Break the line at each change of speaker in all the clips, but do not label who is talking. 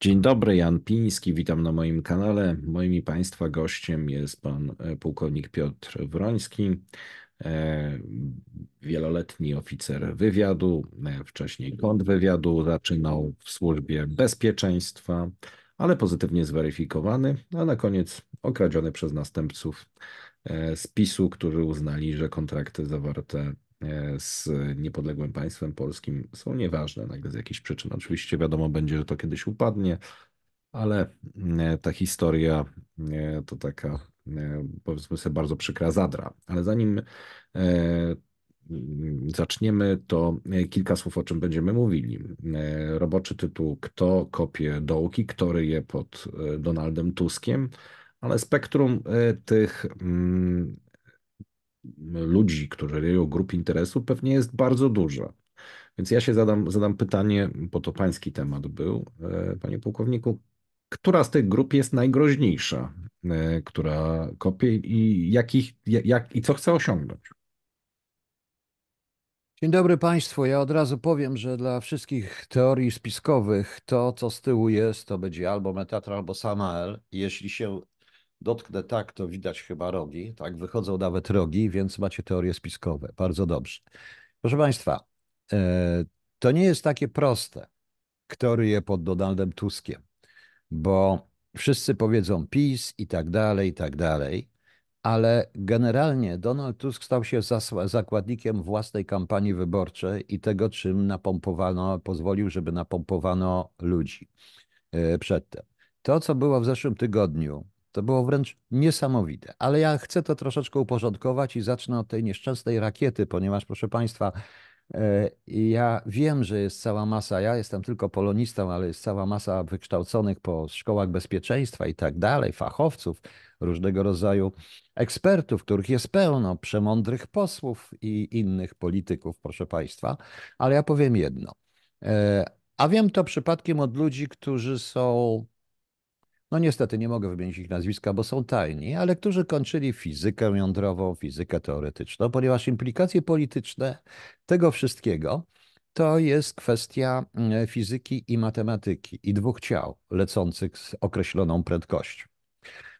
Dzień dobry, Jan Piński, witam na moim kanale. Moim Państwa gościem jest pan e, pułkownik Piotr Wroński, e, wieloletni oficer wywiadu, e, wcześniej wywiadu zaczynał w służbie bezpieczeństwa, ale pozytywnie zweryfikowany, a na koniec okradziony przez następców spisu, którzy uznali, że kontrakty zawarte z niepodległym państwem polskim są nieważne nagle z jakichś przyczyn. Oczywiście wiadomo będzie, że to kiedyś upadnie, ale mm, e, ta historia e, to taka e, powiedzmy sobie bardzo przykra zadra. Ale zanim mm, zaczniemy, to kilka słów o czym będziemy mówili. Roboczy tytuł Kto kopie dołki, kto ryje pod Donaldem Tuskiem, ale spektrum tych mm, ludzi, którzy ryją grup interesu, pewnie jest bardzo duża. Więc ja się zadam, zadam pytanie, bo to pański temat był, e, panie pułkowniku, która z tych grup jest najgroźniejsza, e, która kopie i, jakich, jak, i co chce osiągnąć?
Dzień dobry Państwu. Ja od razu powiem, że dla wszystkich teorii spiskowych to, co z tyłu jest, to będzie albo Metatron, albo Samael. Jeśli się dotknę tak, to widać chyba rogi, tak, wychodzą nawet rogi, więc macie teorie spiskowe. Bardzo dobrze. Proszę Państwa, e, to nie jest takie proste, kto ryje pod Donaldem Tuskiem, bo wszyscy powiedzą PiS i tak dalej, i tak dalej, ale generalnie Donald Tusk stał się zakładnikiem własnej kampanii wyborczej i tego, czym napompowano, pozwolił, żeby napompowano ludzi e, przedtem. To, co było w zeszłym tygodniu, to było wręcz niesamowite. Ale ja chcę to troszeczkę uporządkować i zacznę od tej nieszczęsnej rakiety, ponieważ, proszę Państwa, e, ja wiem, że jest cała masa, ja jestem tylko polonistą, ale jest cała masa wykształconych po szkołach bezpieczeństwa i tak dalej, fachowców, różnego rodzaju ekspertów, których jest pełno, przemądrych posłów i innych polityków, proszę Państwa. Ale ja powiem jedno. E, a wiem to przypadkiem od ludzi, którzy są no niestety nie mogę wymienić ich nazwiska, bo są tajni, ale którzy kończyli fizykę jądrową, fizykę teoretyczną, ponieważ implikacje polityczne tego wszystkiego to jest kwestia mm, fizyki i matematyki i dwóch ciał lecących z określoną prędkością.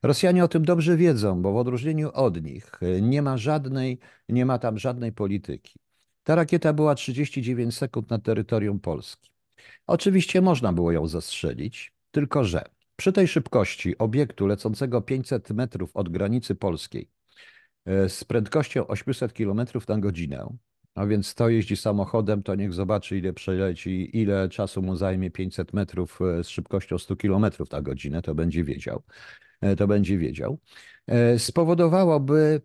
Rosjanie o tym dobrze wiedzą, bo w odróżnieniu od nich y, nie ma żadnej, nie ma tam żadnej polityki. Ta rakieta była 39 sekund na terytorium Polski. Oczywiście można było ją zastrzelić, tylko że przy tej szybkości obiektu lecącego 500 metrów od granicy polskiej e, z prędkością 800 km na godzinę, a więc to jeździ samochodem, to niech zobaczy ile przeleci, ile czasu mu zajmie 500 metrów e, z szybkością 100 km na godzinę, to będzie wiedział. E, to będzie wiedział. Spowodowałoby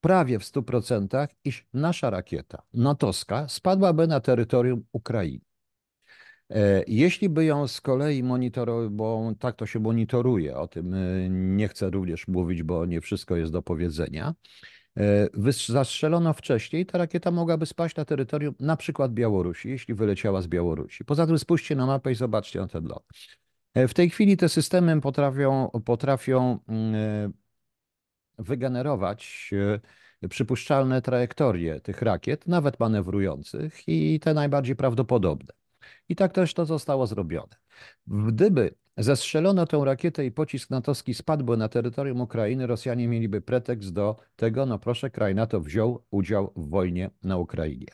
prawie w 100%, iż nasza rakieta natowska spadłaby na terytorium Ukrainy. E, jeśli by ją z kolei monitorował, bo tak to się monitoruje, o tym e, nie chcę również mówić, bo nie wszystko jest do powiedzenia, e, zastrzelono wcześniej, ta rakieta mogłaby spaść na terytorium na przykład Białorusi, jeśli wyleciała z Białorusi. Poza tym spójrzcie na mapę i zobaczcie na ten lot. W tej chwili te systemy potrafią, potrafią mm, wygenerować przypuszczalne trajektorie tych rakiet, nawet manewrujących i te najbardziej prawdopodobne. I tak też to zostało zrobione. Gdyby zestrzelono tę rakietę i pocisk natowski spadłby na terytorium Ukrainy, Rosjanie mieliby pretekst do tego, no proszę, kraj NATO wziął udział w wojnie na Ukrainie.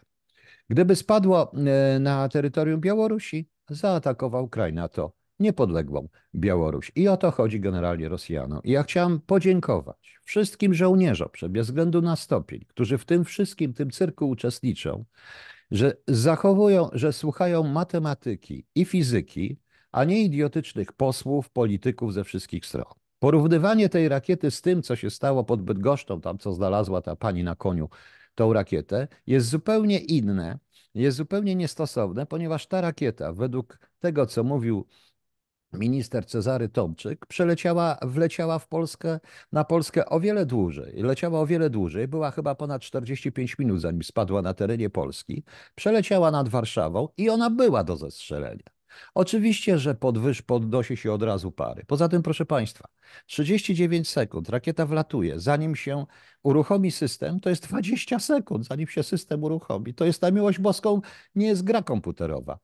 Gdyby spadło e, na terytorium Białorusi, zaatakował kraj NATO niepodległą Białoruś. I o to chodzi generalnie Rosjanom. I ja chciałem podziękować wszystkim żołnierzom, bez względu na stopień, którzy w tym wszystkim, tym cyrku uczestniczą że zachowują, że słuchają matematyki i fizyki, a nie idiotycznych posłów, polityków ze wszystkich stron. Porównywanie tej rakiety z tym, co się stało pod Bydgoszczą, tam co znalazła ta pani na koniu tą rakietę, jest zupełnie inne, jest zupełnie niestosowne, ponieważ ta rakieta, według tego, co mówił minister Cezary Tomczyk przeleciała, wleciała w Polskę, na Polskę o wiele dłużej. Leciała o wiele dłużej, była chyba ponad 45 minut, zanim spadła na terenie Polski. Przeleciała nad Warszawą i ona była do zestrzelenia. Oczywiście, że podwyż, podnosi się od razu pary. Poza tym, proszę Państwa, 39 sekund, rakieta wlatuje. Zanim się uruchomi system, to jest 20 sekund, zanim się system uruchomi. To jest na miłość boską, nie jest gra komputerowa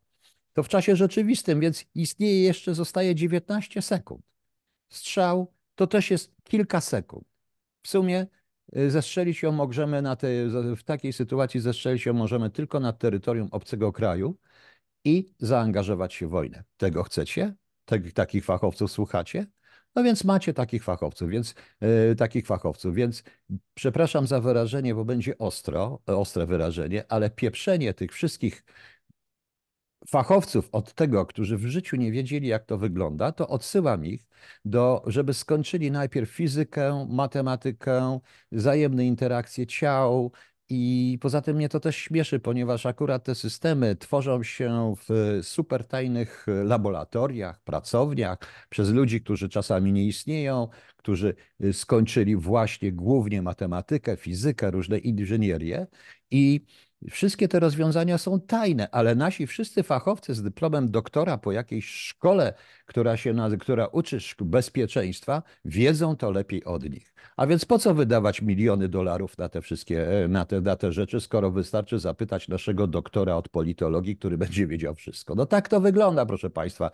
to w czasie rzeczywistym, więc istnieje jeszcze, zostaje 19 sekund. Strzał to też jest kilka sekund. W sumie y, zestrzelić ją możemy na te, w takiej sytuacji zestrzelić ją możemy tylko na terytorium obcego kraju i zaangażować się w wojnę. Tego chcecie? Tak, takich fachowców słuchacie? No więc macie takich fachowców, więc yy, takich fachowców, więc przepraszam za wyrażenie, bo będzie ostro, ostre wyrażenie, ale pieprzenie tych wszystkich fachowców od tego, którzy w życiu nie wiedzieli, jak to wygląda, to odsyłam ich do, żeby skończyli najpierw fizykę, matematykę, wzajemne interakcje ciał. I poza tym mnie to też śmieszy, ponieważ akurat te systemy tworzą się w super tajnych laboratoriach, pracowniach, przez ludzi, którzy czasami nie istnieją, którzy y, skończyli właśnie głównie matematykę, fizykę, różne inżynierie. I Wszystkie te rozwiązania są tajne, ale nasi wszyscy fachowcy z dyplomem doktora po jakiejś szkole, która, się, która uczy bezpieczeństwa, wiedzą to lepiej od nich. A więc po co wydawać miliony dolarów na te wszystkie e, na te, na te rzeczy, skoro wystarczy zapytać naszego doktora od politologii, który będzie wiedział wszystko? No tak to wygląda, proszę Państwa.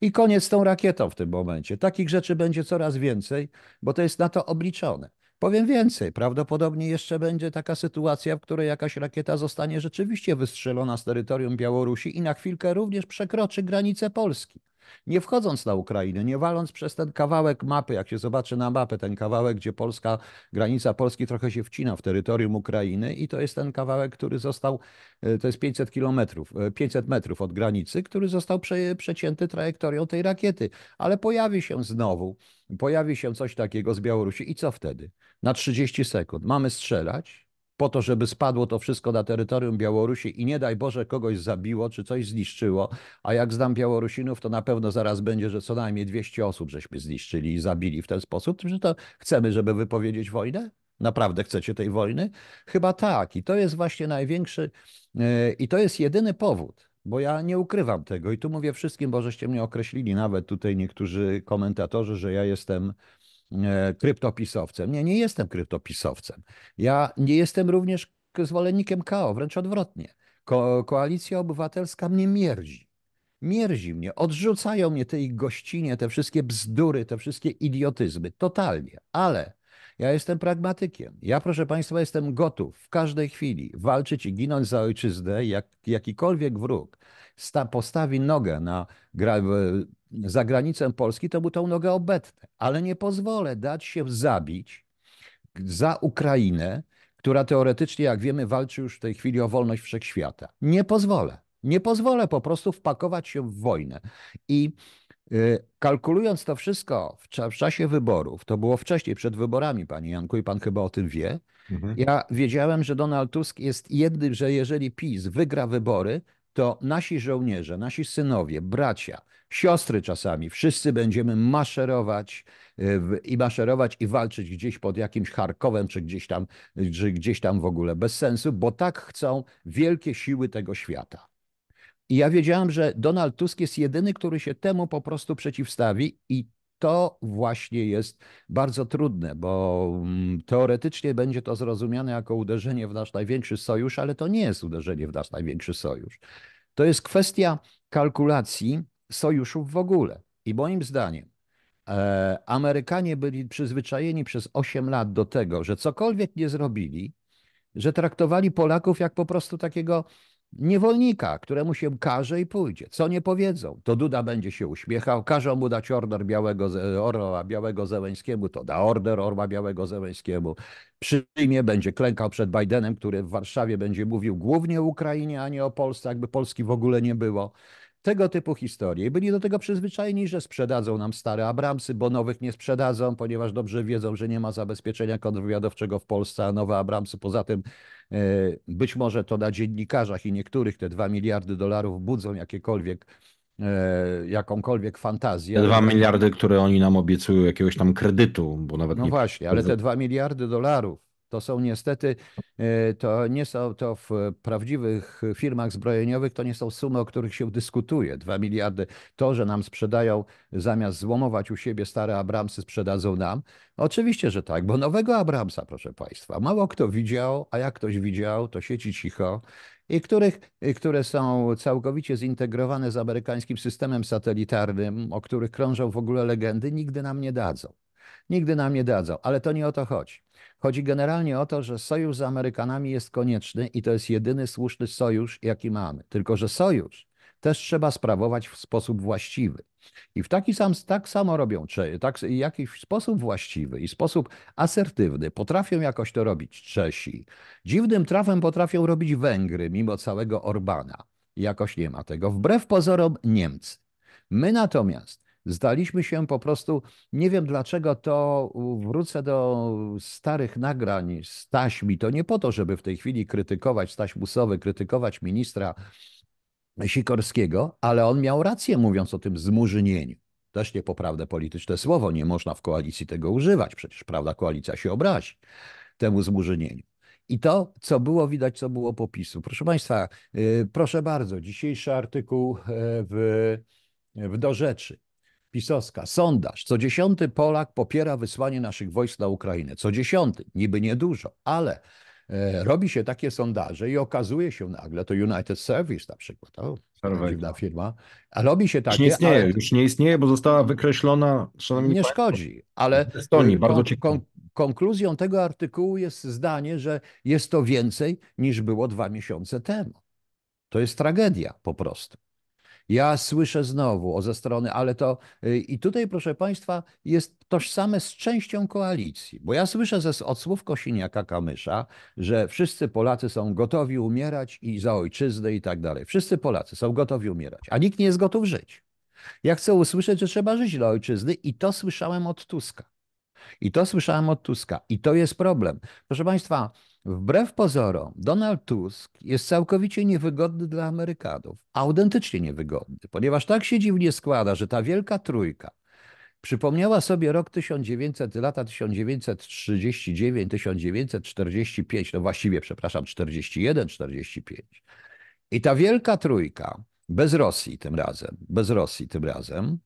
I koniec z tą rakietą w tym momencie. Takich rzeczy będzie coraz więcej, bo to jest na to obliczone. Powiem więcej, prawdopodobnie jeszcze będzie taka sytuacja, w której jakaś rakieta zostanie rzeczywiście wystrzelona z terytorium Białorusi i na chwilkę również przekroczy granicę Polski. Nie wchodząc na Ukrainę, nie waląc przez ten kawałek mapy, jak się zobaczy na mapę, ten kawałek, gdzie polska granica Polski trochę się wcina w terytorium Ukrainy i to jest ten kawałek, który został, e, to jest 500 kilometrów, 500 e, metrów od granicy, który został prze, przecięty trajektorią tej rakiety. Ale pojawi się znowu, pojawi się coś takiego z Białorusi i co wtedy? Na 30 sekund mamy strzelać, po to, żeby spadło to wszystko na terytorium Białorusi i nie daj Boże kogoś zabiło czy coś zniszczyło. A jak znam Białorusinów, to na pewno zaraz będzie, że co najmniej 200 osób żeśmy zniszczyli i zabili w ten sposób. Że to chcemy, żeby wypowiedzieć wojnę? Naprawdę chcecie tej wojny? Chyba tak. I to jest właśnie największy, e, i to jest jedyny powód, bo ja nie ukrywam tego. I tu mówię wszystkim, bo żeście mnie określili, nawet tutaj niektórzy komentatorzy, że ja jestem E, kryptopisowcem. Nie, nie jestem kryptopisowcem. Ja nie jestem również zwolennikiem KO, wręcz odwrotnie. Ko Koalicja Obywatelska mnie mierdzi. Mierzi mnie, odrzucają mnie te ich gościnie, te wszystkie bzdury, te wszystkie idiotyzmy, totalnie. Ale ja jestem pragmatykiem. Ja, proszę Państwa, jestem gotów w każdej chwili walczyć i ginąć za ojczyznę, jak jakikolwiek wróg sta, postawi nogę na gra, za granicę Polski, to był tą nogę obetnę. Ale nie pozwolę dać się zabić za Ukrainę, która teoretycznie, jak wiemy, walczy już w tej chwili o wolność wszechświata. Nie pozwolę. Nie pozwolę po prostu wpakować się w wojnę. I y, kalkulując to wszystko w, czasie wyborów, to było wcześniej, przed wyborami, pani Janku, i pan chyba o tym wie, mhm. ja wiedziałem, że Donald Tusk jest jednym, że jeżeli PiS wygra wybory, to nasi żołnierze, nasi synowie, bracia, siostry czasami, wszyscy będziemy maszerować e, i maszerować i walczyć gdzieś pod jakimś Charkowem, czy gdzieś tam, czy gdzieś tam w ogóle bez sensu, bo tak chcą wielkie siły tego świata. I ja wiedziałem, że Donald Tusk jest jedyny, który się temu po prostu przeciwstawi i to właśnie jest bardzo trudne, bo mm, teoretycznie będzie to zrozumiane jako uderzenie w nasz największy sojusz, ale to nie jest uderzenie w nasz największy sojusz. To jest kwestia kalkulacji sojuszów w ogóle. I moim zdaniem e, Amerykanie byli przyzwyczajeni przez 8 lat do tego, że cokolwiek nie zrobili, że traktowali Polaków jak po prostu takiego niewolnika, któremu się każe i pójdzie. Co nie powiedzą, to Duda będzie się uśmiechał, każą mu dać order białego, orła białego Zeleńskiemu, to da order orła białego Zeleńskiemu. Przyjmie, będzie klękał przed Bidenem, który w Warszawie będzie mówił głównie o Ukrainie, a nie o Polsce, jakby Polski w ogóle nie było. Tego typu historie. I byli do tego przyzwyczajeni, że sprzedadzą nam stare Abramsy, bo nowych nie sprzedadzą, ponieważ dobrze wiedzą, że nie ma zabezpieczenia kontrwywiadowczego w Polsce, a nowe Abramsy poza tym E, być może to na dziennikarzach i niektórych te 2 miliardy dolarów budzą jakiekolwiek e, jakąkolwiek fantazję. Te 2 miliardy,
które oni nam obiecują jakiegoś tam kredytu,
bo nawet No nie... właśnie, ale te 2 miliardy dolarów to są niestety, e, to nie są to w prawdziwych firmach zbrojeniowych, to nie są sumy, o których się dyskutuje. Dwa miliardy to, że nam sprzedają, zamiast złomować u siebie stare Abramsy, sprzedadzą nam. Oczywiście, że tak, bo nowego Abramsa, proszę Państwa, mało kto widział, a jak ktoś widział, to sieci cicho i których, które są całkowicie zintegrowane z amerykańskim systemem satelitarnym, o których krążą w ogóle legendy, nigdy nam nie dadzą. Nigdy nam nie dadzą, ale to nie o to chodzi. Chodzi generalnie o to, że sojusz z Amerykanami jest konieczny i to jest jedyny słuszny sojusz, jaki mamy. Tylko, że sojusz też trzeba sprawować w sposób właściwy. I w taki sam, tak samo robią Czechy, tak, w jakiś sposób właściwy i sposób asertywny potrafią jakoś to robić Czesi. Dziwnym trafem potrafią robić Węgry, mimo całego Orbana. Jakoś nie ma tego. Wbrew pozorom Niemcy. My natomiast Zdaliśmy się po prostu, nie wiem dlaczego to wrócę do starych nagrań z taśmi. To nie po to, żeby w tej chwili krytykować staś krytykować ministra Sikorskiego, ale on miał rację mówiąc o tym zmurzynieniu. Też nie polityczne słowo, nie można w koalicji tego używać, przecież prawda, koalicja się obrazi temu zmurzynieniu. I to, co było widać, co było popisu. Proszę Państwa, y, proszę bardzo, dzisiejszy artykuł e, w, w Do Rzeczy pisowska. Sondaż. Co dziesiąty Polak popiera wysłanie naszych wojsk na Ukrainę. Co dziesiąty. Niby niedużo, ale e, robi się takie sondaże i okazuje się nagle, to United Service na przykład, to dziwna firma, a robi się takie... Już nie istnieje, ale, już
nie istnieje, bo została wykreślona, szanowni Nie Państwo, szkodzi,
ale Estonii, y, bardzo kon, konkluzją tego artykułu jest zdanie, że jest to więcej niż było dwa miesiące temu. To jest tragedia po prostu. Ja słyszę znowu o ze strony, ale to y, i tutaj, proszę Państwa, jest tożsame z częścią koalicji, bo ja słyszę ze, od słów Kosiniaka-Kamysza, że wszyscy Polacy są gotowi umierać i za ojczyznę i tak dalej. Wszyscy Polacy są gotowi umierać, a nikt nie jest gotów żyć. Ja chcę usłyszeć, że trzeba żyć dla ojczyzny i to słyszałem od Tuska. I to słyszałem od Tuska. I to jest problem. Proszę Państwa, Wbrew pozorom, Donald Tusk jest całkowicie niewygodny dla Amerykanów, autentycznie niewygodny, ponieważ tak się dziwnie składa, że ta wielka trójka przypomniała sobie rok 1900, lata 1939, 1945, no właściwie, przepraszam, 41, 45. I ta wielka trójka, bez Rosji tym razem, bez Rosji tym razem,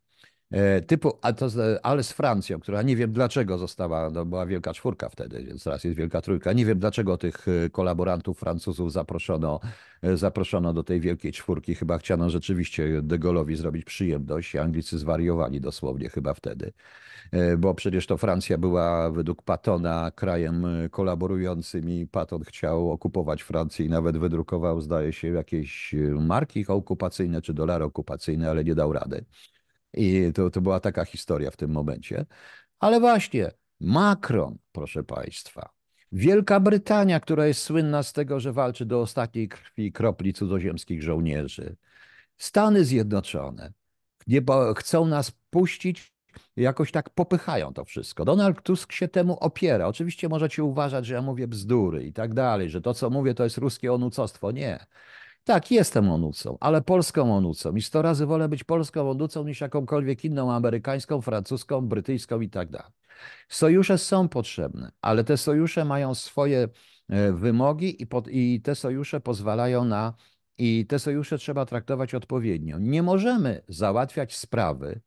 E, typu, ale, to, e, ale z Francją, która nie wiem dlaczego została, no była wielka czwórka wtedy, więc teraz jest wielka trójka. Nie wiem dlaczego tych e, kolaborantów Francuzów zaproszono, zaproszono do tej wielkiej czwórki. Chyba chciano rzeczywiście De Gaulle'owi zrobić przyjemność. Anglicy zwariowali dosłownie chyba wtedy, bo przecież to Francja była według Patona krajem kolaborującym i Paton chciał okupować Francję i nawet wydrukował, zdaje się, jakieś marki okupacyjne czy dolary okupacyjne, ale nie dał rady. I to, to była taka historia w tym momencie. Ale właśnie Macron, proszę Państwa, Wielka Brytania, która jest słynna z tego, że walczy do ostatniej krwi kropli cudzoziemskich żołnierzy, Stany Zjednoczone nie, chcą nas puścić, jakoś tak popychają to wszystko. Donald Tusk się temu opiera. Oczywiście możecie uważać, że ja mówię bzdury i tak dalej, że to, co mówię, to jest ruskie onucostwo. Nie. Tak, jestem onucą, ale polską onucą i sto razy wolę być polską onucą niż jakąkolwiek inną, amerykańską, francuską, brytyjską i tak dalej. Sojusze są potrzebne, ale te sojusze mają swoje e, wymogi i, i te sojusze pozwalają na i te sojusze trzeba traktować odpowiednio. Nie możemy załatwiać sprawy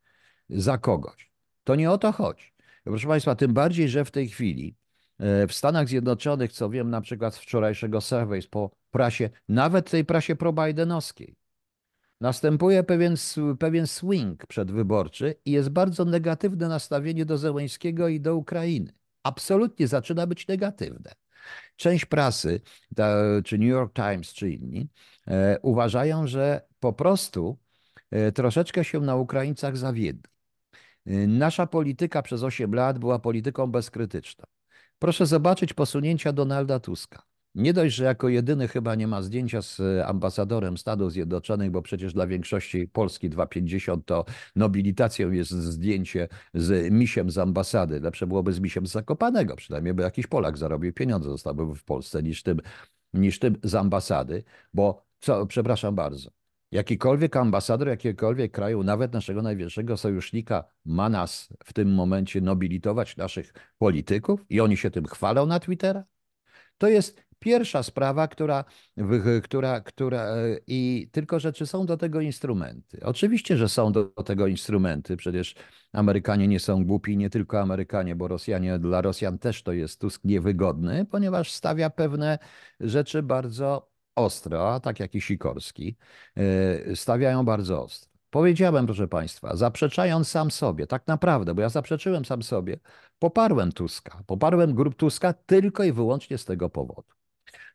za kogoś. To nie o to chodzi. Proszę Państwa, tym bardziej, że w tej chwili E, w Stanach Zjednoczonych, co wiem na przykład z wczorajszego surveys po prasie, nawet tej prasie pro-Bidenowskiej, następuje pewien, pewien swing przedwyborczy i jest bardzo negatywne nastawienie do Zełęńskiego i do Ukrainy. Absolutnie zaczyna być negatywne. Część prasy, czy New York Times, czy inni, e, uważają, że po prostu e, troszeczkę się na Ukraińcach zawiedli. Nasza polityka przez 8 lat była polityką bezkrytyczną. Proszę zobaczyć posunięcia Donalda Tuska. Nie dość, że jako jedyny chyba nie ma zdjęcia z e, ambasadorem Stanów Zjednoczonych, bo przecież dla większości Polski 250 to nobilitacją jest zdjęcie z misiem z ambasady. Lepsze byłoby z misiem z Zakopanego, przynajmniej by jakiś Polak zarobił pieniądze, zostałby w Polsce, niż tym, niż tym z ambasady, bo co, przepraszam bardzo, Jakikolwiek ambasador jakiegokolwiek kraju, nawet naszego największego sojusznika, ma nas w tym momencie nobilitować, naszych polityków, i oni się tym chwalą na Twittera? To jest pierwsza sprawa, która, która, która e, i tylko, że czy są do tego instrumenty? Oczywiście, że są do, do tego instrumenty, przecież Amerykanie nie są głupi, nie tylko Amerykanie, bo Rosjanie, dla Rosjan też to jest Tusk niewygodny, ponieważ stawia pewne rzeczy bardzo ostro, tak jak i Sikorski, y, stawiają bardzo ostro. Powiedziałem, proszę Państwa, zaprzeczając sam sobie, tak naprawdę, bo ja zaprzeczyłem sam sobie, poparłem Tuska, poparłem grup Tuska tylko i wyłącznie z tego powodu.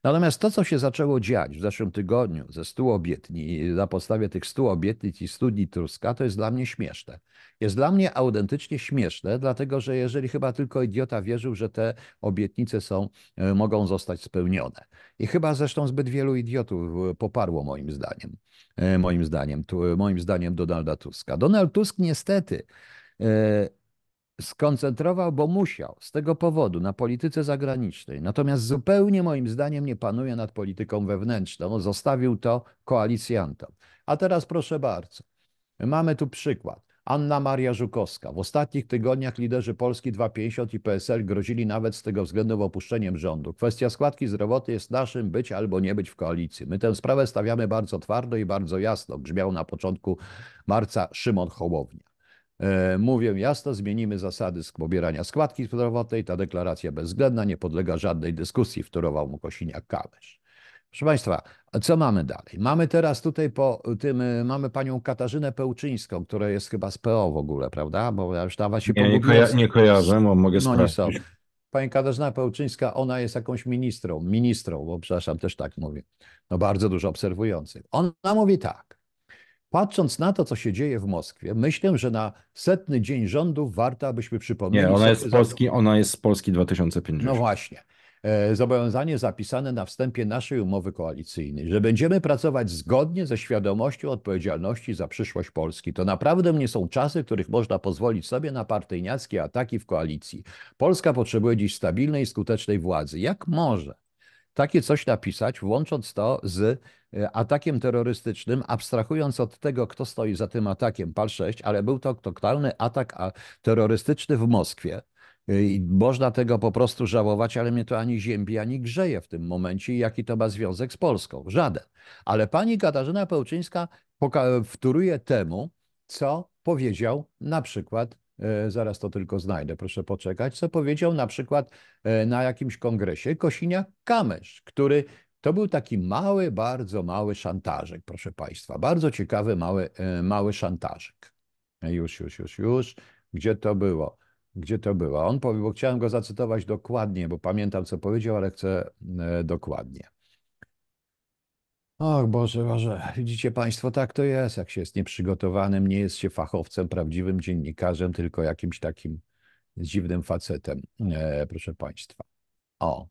Natomiast to, co się zaczęło dziać w zeszłym tygodniu ze stu obietnic, na podstawie tych stu obietnic i studni Tuska, to jest dla mnie śmieszne. Jest dla mnie autentycznie śmieszne, dlatego że jeżeli chyba tylko idiota wierzył, że te obietnice są, y, mogą zostać spełnione. I chyba zresztą zbyt wielu idiotów e, poparło moim zdaniem, e, moim zdaniem, e, moim zdaniem Donalda Tuska. Donald Tusk niestety skoncentrował, bo musiał z tego powodu na polityce zagranicznej, natomiast zupełnie moim zdaniem nie panuje nad polityką wewnętrzną, zostawił to koalicjantom. A teraz proszę bardzo, mamy tu przykład. Anna Maria Żukowska. W ostatnich tygodniach liderzy Polski 250 i PSL grozili nawet z tego względu opuszczeniem rządu. Kwestia składki zdrowotnej jest naszym być albo nie być w koalicji. My tę sprawę stawiamy bardzo twardo i bardzo jasno, grzmiał na początku marca Szymon Hołownia. E, mówię jasno, zmienimy zasady pobierania składki zdrowotnej. Ta deklaracja bezwzględna nie podlega żadnej dyskusji, wtórował mu Kosiniak-Kamysz. Proszę Państwa, co mamy dalej? Mamy teraz tutaj po tym, y, mamy panią Katarzynę Pełczyńską, która jest chyba z PO w ogóle, prawda? Bo ja już dawać się nie, nie, kojarzę, bo mogę no, sprawdzić. Pani Katarzyna Pełczyńska, ona jest jakąś ministrą, ministrą, bo przepraszam, też tak mówię, no bardzo dużo obserwujących. Ona mówi tak, patrząc na to, co się dzieje w Moskwie, myślę, że na setny dzień rządów warto, abyśmy przypomnieli... Nie, ona jest z Polski, ona
jest z Polski 2050. No
właśnie. E, zobowiązanie zapisane na wstępie naszej umowy koalicyjnej, że będziemy pracować zgodnie ze świadomością odpowiedzialności za przyszłość Polski. To naprawdę nie są czasy, w których można pozwolić sobie na partyjniackie ataki w koalicji. Polska potrzebuje dziś stabilnej i skutecznej władzy. Jak może takie coś napisać, łącząc to z e, atakiem terrorystycznym, abstrahując od tego, kto stoi za tym atakiem, PAL 6, ale był to totalny atak terrorystyczny w Moskwie Y, I można tego po prostu żałować, ale mnie to ani ziębi, ani grzeje w tym momencie. I jaki to ma związek z Polską? Żaden. Ale pani Katarzyna Pełczyńska wtóruje temu, co powiedział na przykład, y, zaraz to tylko znajdę, proszę poczekać, co powiedział na przykład y, na jakimś kongresie Kosiniak-Kamysz, który to był taki mały, bardzo mały szantażek, proszę Państwa. Bardzo ciekawy, mały, mały szantażyk. Już, już, już, już. Gdzie to było? gdzie to była. On powiedział, bo chciałem go zacytować dokładnie, bo pamiętam, co powiedział, ale chcę e, dokładnie. Och Boże, Boże, widzicie Państwo, tak to jest, jak się jest nieprzygotowanym, nie jest się fachowcem, prawdziwym dziennikarzem, tylko jakimś takim dziwnym facetem, e, proszę Państwa. O,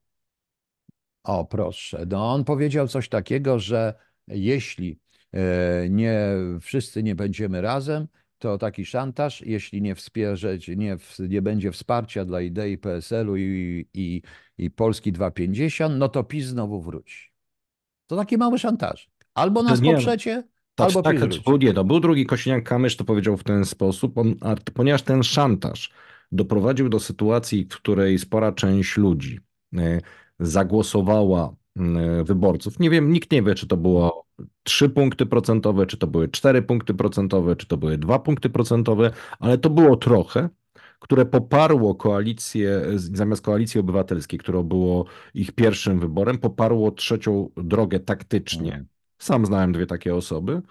o proszę, no on powiedział coś takiego, że jeśli e, nie wszyscy nie będziemy razem, to taki szantaż, jeśli nie wspierzeć, nie, w, nie będzie wsparcia dla idei PSL-u i, i, i Polski 250, no to PiS znowu wróci. To taki mały szantaż. Albo nas nie, poprzecie, to, albo tak, PiS wróci. To, nie, no, był drugi Kośniak-Kamysz,
to powiedział w ten sposób, on, ponieważ ten szantaż doprowadził do sytuacji, w której spora część ludzi e, zagłosowała mm, e, wyborców. Nie wiem, nikt nie wie, czy to było 3 punkty procentowe, czy to były 4 punkty procentowe, czy to były 2 punkty procentowe, ale to było trochę, które poparło koalicję, zamiast koalicji obywatelskiej, które było ich pierwszym wyborem, poparło trzecią drogę taktycznie. Mhm. Sam znałem dwie takie osoby,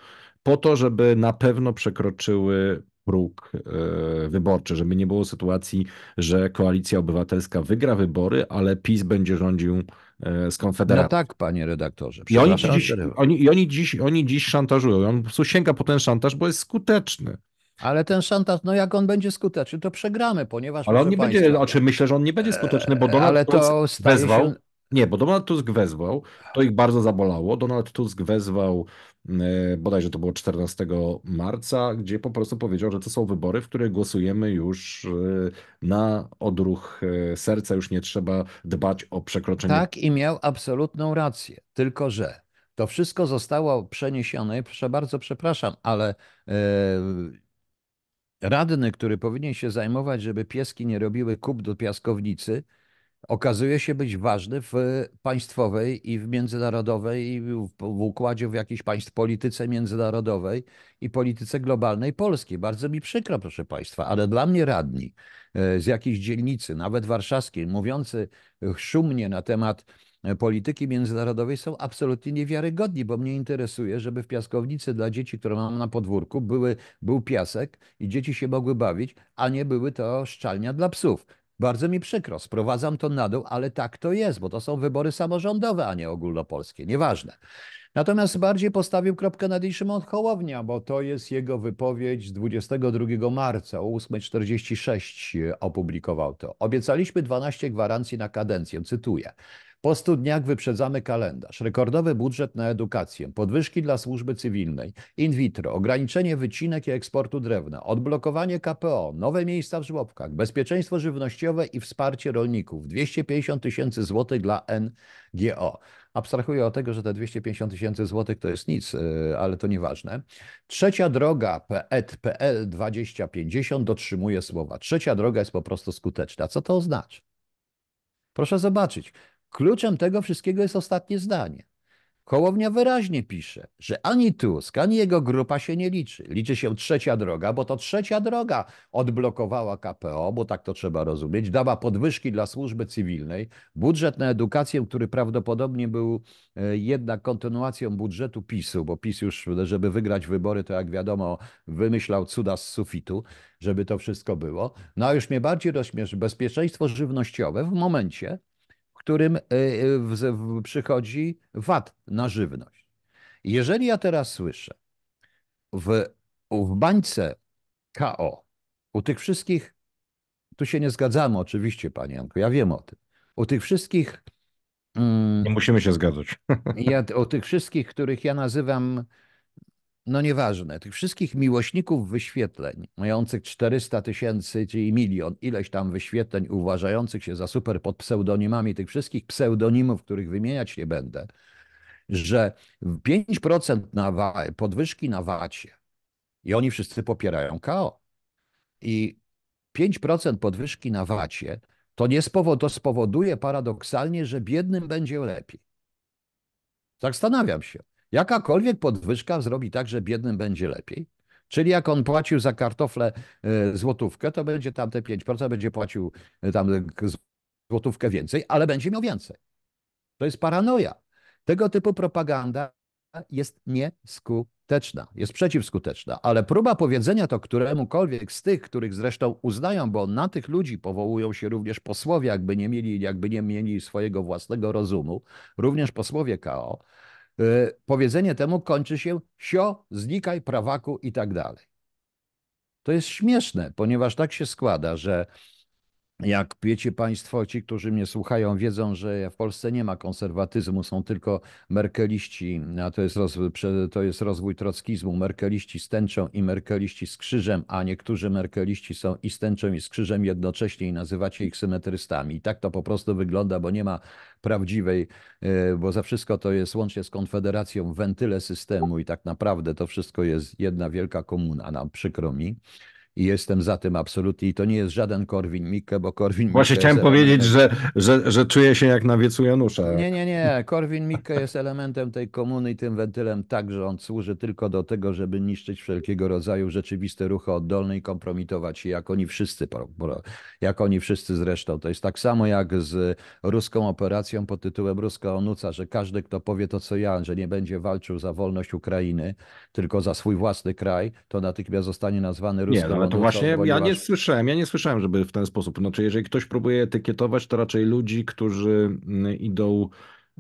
po to, żeby na pewno przekroczyły próg e, wyborczy, żeby nie było sytuacji, że koalicja obywatelska wygra wybory, ale PiS będzie rządził e, z Konfederacją. No tak, panie redaktorze.
I oni, dziś,
oni, i oni dziś, oni dziś szantażują. On po prostu sięga po ten szantaż, bo jest skuteczny.
Ale ten szantaż, no jak on będzie skuteczny, to przegramy, ponieważ. Ale on nie Państwa, będzie, znaczy
myślę, że on nie będzie skuteczny, bo e, Donald ale to Tusk wezwał. Się, nie, bo Donald Tusk wezwał, to ich bardzo zabolało. Donald Tusk wezwał, e, bodajże to było 14 marca, gdzie po prostu powiedział, że to są wybory, w których głosujemy już e, na odruch e, serca, już nie trzeba dbać o przekroczenie. Tak
i miał absolutną rację, tylko że to wszystko zostało przeniesione, proszę bardzo, przepraszam, ale radny, który powinien się zajmować, żeby pieski nie robiły kup do piaskownicy, okazuje się być ważny w państwowej i w międzynarodowej, i w, w układzie w jakiejś państw polityce międzynarodowej i polityce globalnej polskiej. Bardzo mi przykro, proszę Państwa, ale dla mnie radni e, z jakiejś dzielnicy, nawet warszawskiej, mówiący szumnie na temat e, polityki międzynarodowej są absolutnie niewiarygodni, bo mnie interesuje, żeby w piaskownicy dla dzieci, które mam na podwórku, były, był piasek i dzieci się mogły bawić, a nie były to szczalnia dla psów. Bardzo mi przykro, sprowadzam to na dół, ale tak to jest, bo to są wybory samorządowe, a nie ogólnopolskie. Nieważne. Natomiast bardziej postawił kropkę nad i Szymon Hołownia, bo to jest jego wypowiedź z 22 marca o 8.46 e, opublikował to. Obiecaliśmy 12 gwarancji na kadencję, cytuję. Po 100 dniach wyprzedzamy kalendarz, rekordowy budżet na edukację, podwyżki dla służby cywilnej, in vitro, ograniczenie wycinek i eksportu drewna, odblokowanie KPO, nowe miejsca w żłobkach, bezpieczeństwo żywnościowe i wsparcie rolników, 250 tysięcy złotych dla NGO. Abstrahuję od tego, że te 250 tysięcy złotych to jest nic, y, ale to nieważne. Trzecia droga PET-PL 2050 dotrzymuje słowa. Trzecia droga jest po prostu skuteczna. Co to oznacza? Proszę zobaczyć. Kluczem tego wszystkiego jest ostatnie zdanie. Kołownia wyraźnie pisze, że ani Tusk, ani jego grupa się nie liczy. Liczy się trzecia droga, bo to trzecia droga odblokowała KPO, bo tak to trzeba rozumieć, dała podwyżki dla służby cywilnej, budżet na edukację, który prawdopodobnie był e, jednak kontynuacją budżetu PiSu, bo PiS już, żeby wygrać wybory, to jak wiadomo, wymyślał cuda z sufitu, żeby to wszystko było. No a już mnie bardziej rozśmieszy bezpieczeństwo żywnościowe w momencie, którym y, y, przychodzi VAT na żywność. Jeżeli ja teraz słyszę w, w bańce KO, u tych wszystkich, tu się nie zgadzamy oczywiście, panie Janku, ja wiem o tym, u tych wszystkich. Mm, nie musimy się zgadzać. Ja, o tych wszystkich, których ja nazywam no nieważne, tych wszystkich miłośników wyświetleń, mających 400 tysięcy, czyli milion, ileś tam wyświetleń uważających się za super pod pseudonimami, tych wszystkich pseudonimów, których wymieniać nie będę, że 5% na podwyżki na VAT-ie i oni wszyscy popierają KO. I 5% podwyżki na VAT-ie to, nie to spowoduje paradoksalnie, że biednym będzie lepiej. Tak zastanawiam się. Jakakolwiek podwyżka zrobi tak, że biednym będzie lepiej. Czyli jak on płacił za kartofle e, złotówkę, to będzie tam te 5%, będzie płacił e, tam e, złotówkę więcej, ale będzie miał więcej. To jest paranoia. Tego typu propaganda jest nieskuteczna, jest przeciwskuteczna, ale próba powiedzenia to któremukolwiek z tych, których zresztą uznają, bo na tych ludzi powołują się również posłowie, jakby nie mieli, jakby nie mieli swojego własnego rozumu, również posłowie KO, Y, powiedzenie temu kończy się sio, znikaj, prawaku i tak dalej. To jest śmieszne, ponieważ tak się składa, że jak wiecie Państwo, ci, którzy mnie słuchają, wiedzą, że w Polsce nie ma konserwatyzmu, są tylko merkeliści, a to jest, rozwój, to jest rozwój trockizmu. Merkeliści stęczą i merkeliści z krzyżem, a niektórzy merkeliści są i stęczą i z krzyżem jednocześnie i nazywacie ich symetrystami. I tak to po prostu wygląda, bo nie ma prawdziwej, e, bo za wszystko to jest łącznie z Konfederacją wentyle systemu i tak naprawdę to wszystko jest jedna wielka komuna, nam przykro mi i jestem za tym absolutnie. I to nie jest żaden Korwin Mikke, bo Korwin Mikke. Właśnie chciałem powiedzieć, że, że, że czuję się jak na wiecu Janusza. Nie, nie, nie. Korwin Mikke jest elementem tej komuny i tym wentylem tak, że on służy tylko do tego, żeby niszczyć wszelkiego rodzaju rzeczywiste ruchy oddolne i kompromitować je, jak oni wszyscy, jak oni wszyscy zresztą. To jest tak samo jak z ruską operacją pod tytułem Ruska Onuca, że każdy, kto powie to, co ja, że nie będzie walczył za wolność Ukrainy, tylko za swój własny kraj, to natychmiast zostanie nazwany ruską no, ale no to właśnie ja nie
słyszałem, ja nie słyszałem, żeby w ten sposób. Znaczy, jeżeli ktoś próbuje etykietować, to raczej ludzi, którzy mm, idą,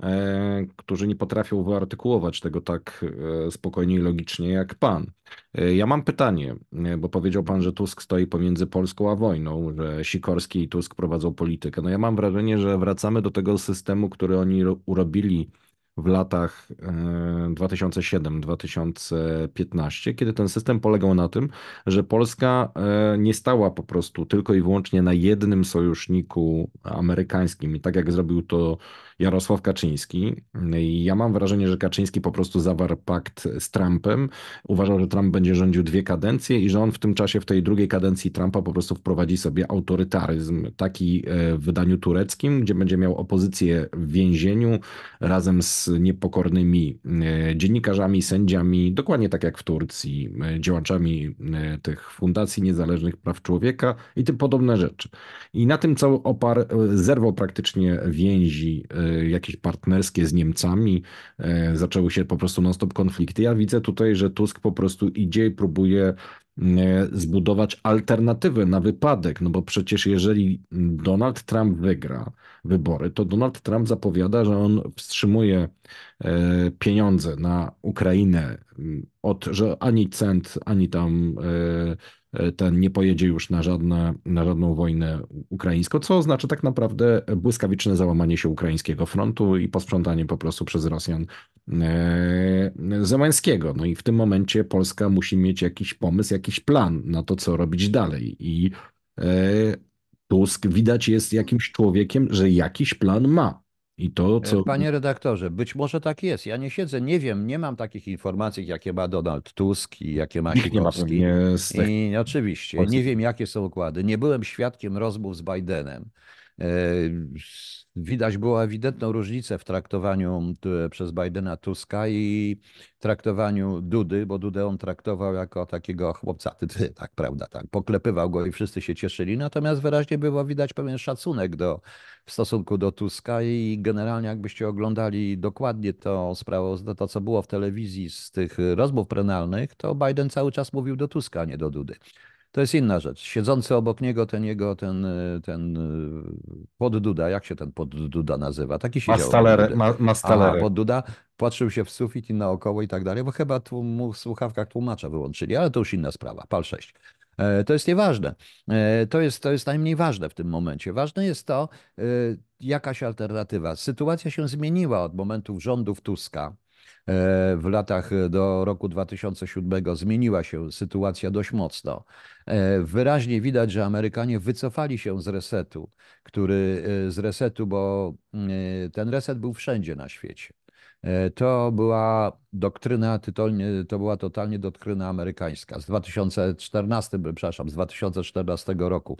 e, którzy nie potrafią wyartykułować tego tak e, spokojnie i logicznie jak pan. E, ja mam pytanie, e, bo powiedział pan, że Tusk stoi pomiędzy Polską a wojną, że Sikorski i Tusk prowadzą politykę. No ja mam wrażenie, że wracamy do tego systemu, który oni urobili w latach 2007-2015, e, kiedy ten system polegał na tym, że Polska e, nie stała po prostu tylko i wyłącznie na jednym sojuszniku amerykańskim. I tak jak zrobił to Jarosław Kaczyński. Ja mam wrażenie, że Kaczyński po prostu zawarł pakt z Trumpem. Uważał, że Trump będzie rządził dwie kadencje i że on w tym czasie, w tej drugiej kadencji Trumpa po prostu wprowadzi sobie autorytaryzm, taki e, w wydaniu tureckim, gdzie będzie miał opozycję w więzieniu razem z niepokornymi e, dziennikarzami, sędziami, dokładnie tak jak w Turcji, e, działaczami tych fundacji niezależnych praw człowieka i tym podobne rzeczy. I na tym cały opar zerwał praktycznie więzi Y, jakieś partnerskie z Niemcami, y, zaczęły się po prostu non-stop konflikty. Ja widzę tutaj, że Tusk po prostu idzie i próbuje y, zbudować alternatywę na wypadek, no bo przecież jeżeli Donald Trump wygra wybory, to Donald Trump zapowiada, że on wstrzymuje pieniądze na Ukrainę od, że ani cent, ani tam E, ten nie pojedzie już na, żadne, na żadną wojnę ukraińską, co oznacza tak naprawdę błyskawiczne załamanie się ukraińskiego frontu i posprzątanie po prostu przez Rosjan e, Zemańskiego. No i w tym momencie Polska musi mieć jakiś pomysł, jakiś plan na to, co robić dalej. I e, Tusk widać jest jakimś człowiekiem, że jakiś plan ma. I to, e, co... Panie
redaktorze, być może tak jest. Ja nie siedzę, nie wiem, nie mam takich informacji, jakie ma Donald Tusk i jakie ma Sikorski. Nie, nie I oczywiście, nie wiem, jakie są układy. Nie byłem świadkiem rozmów z Bidenem. E, widać było ewidentną różnicę w traktowaniu e, przez Bidena Tuska i traktowaniu Dudy, bo Dudę on traktował jako takiego chłopca, ty, ty, tak prawda, tak, poklepywał go i wszyscy się cieszyli, natomiast wyraźnie było widać pewien szacunek do, w stosunku do Tuska i generalnie jakbyście oglądali dokładnie to sprawozdanie, to co było w telewizji z tych rozmów prenalnych, to Biden cały czas mówił do Tuska, a nie do Dudy. To jest inna rzecz. Siedzący obok niego ten jego, ten, e, ten e, podduda, jak się ten podduda nazywa? Taki Mastalere. Mastalery. Ma, podduda patrzył się w sufit i naokoło i tak dalej, bo chyba tu mu w słuchawkach tłumacza wyłączyli, ale to już inna sprawa. Pal 6. E, to jest nieważne. To jest, to jest najmniej ważne w tym momencie. Ważne jest to, jakaś alternatywa. Sytuacja się zmieniła od momentów rządów Tuska E, w latach e, do roku 2007 zmieniła się sytuacja dość mocno. E, wyraźnie widać, że Amerykanie wycofali się z resetu, który z resetu, bo mm, ten reset był wszędzie na świecie. To była doktryna, to była totalnie doktryna amerykańska z 2014, przepraszam, z 2014 roku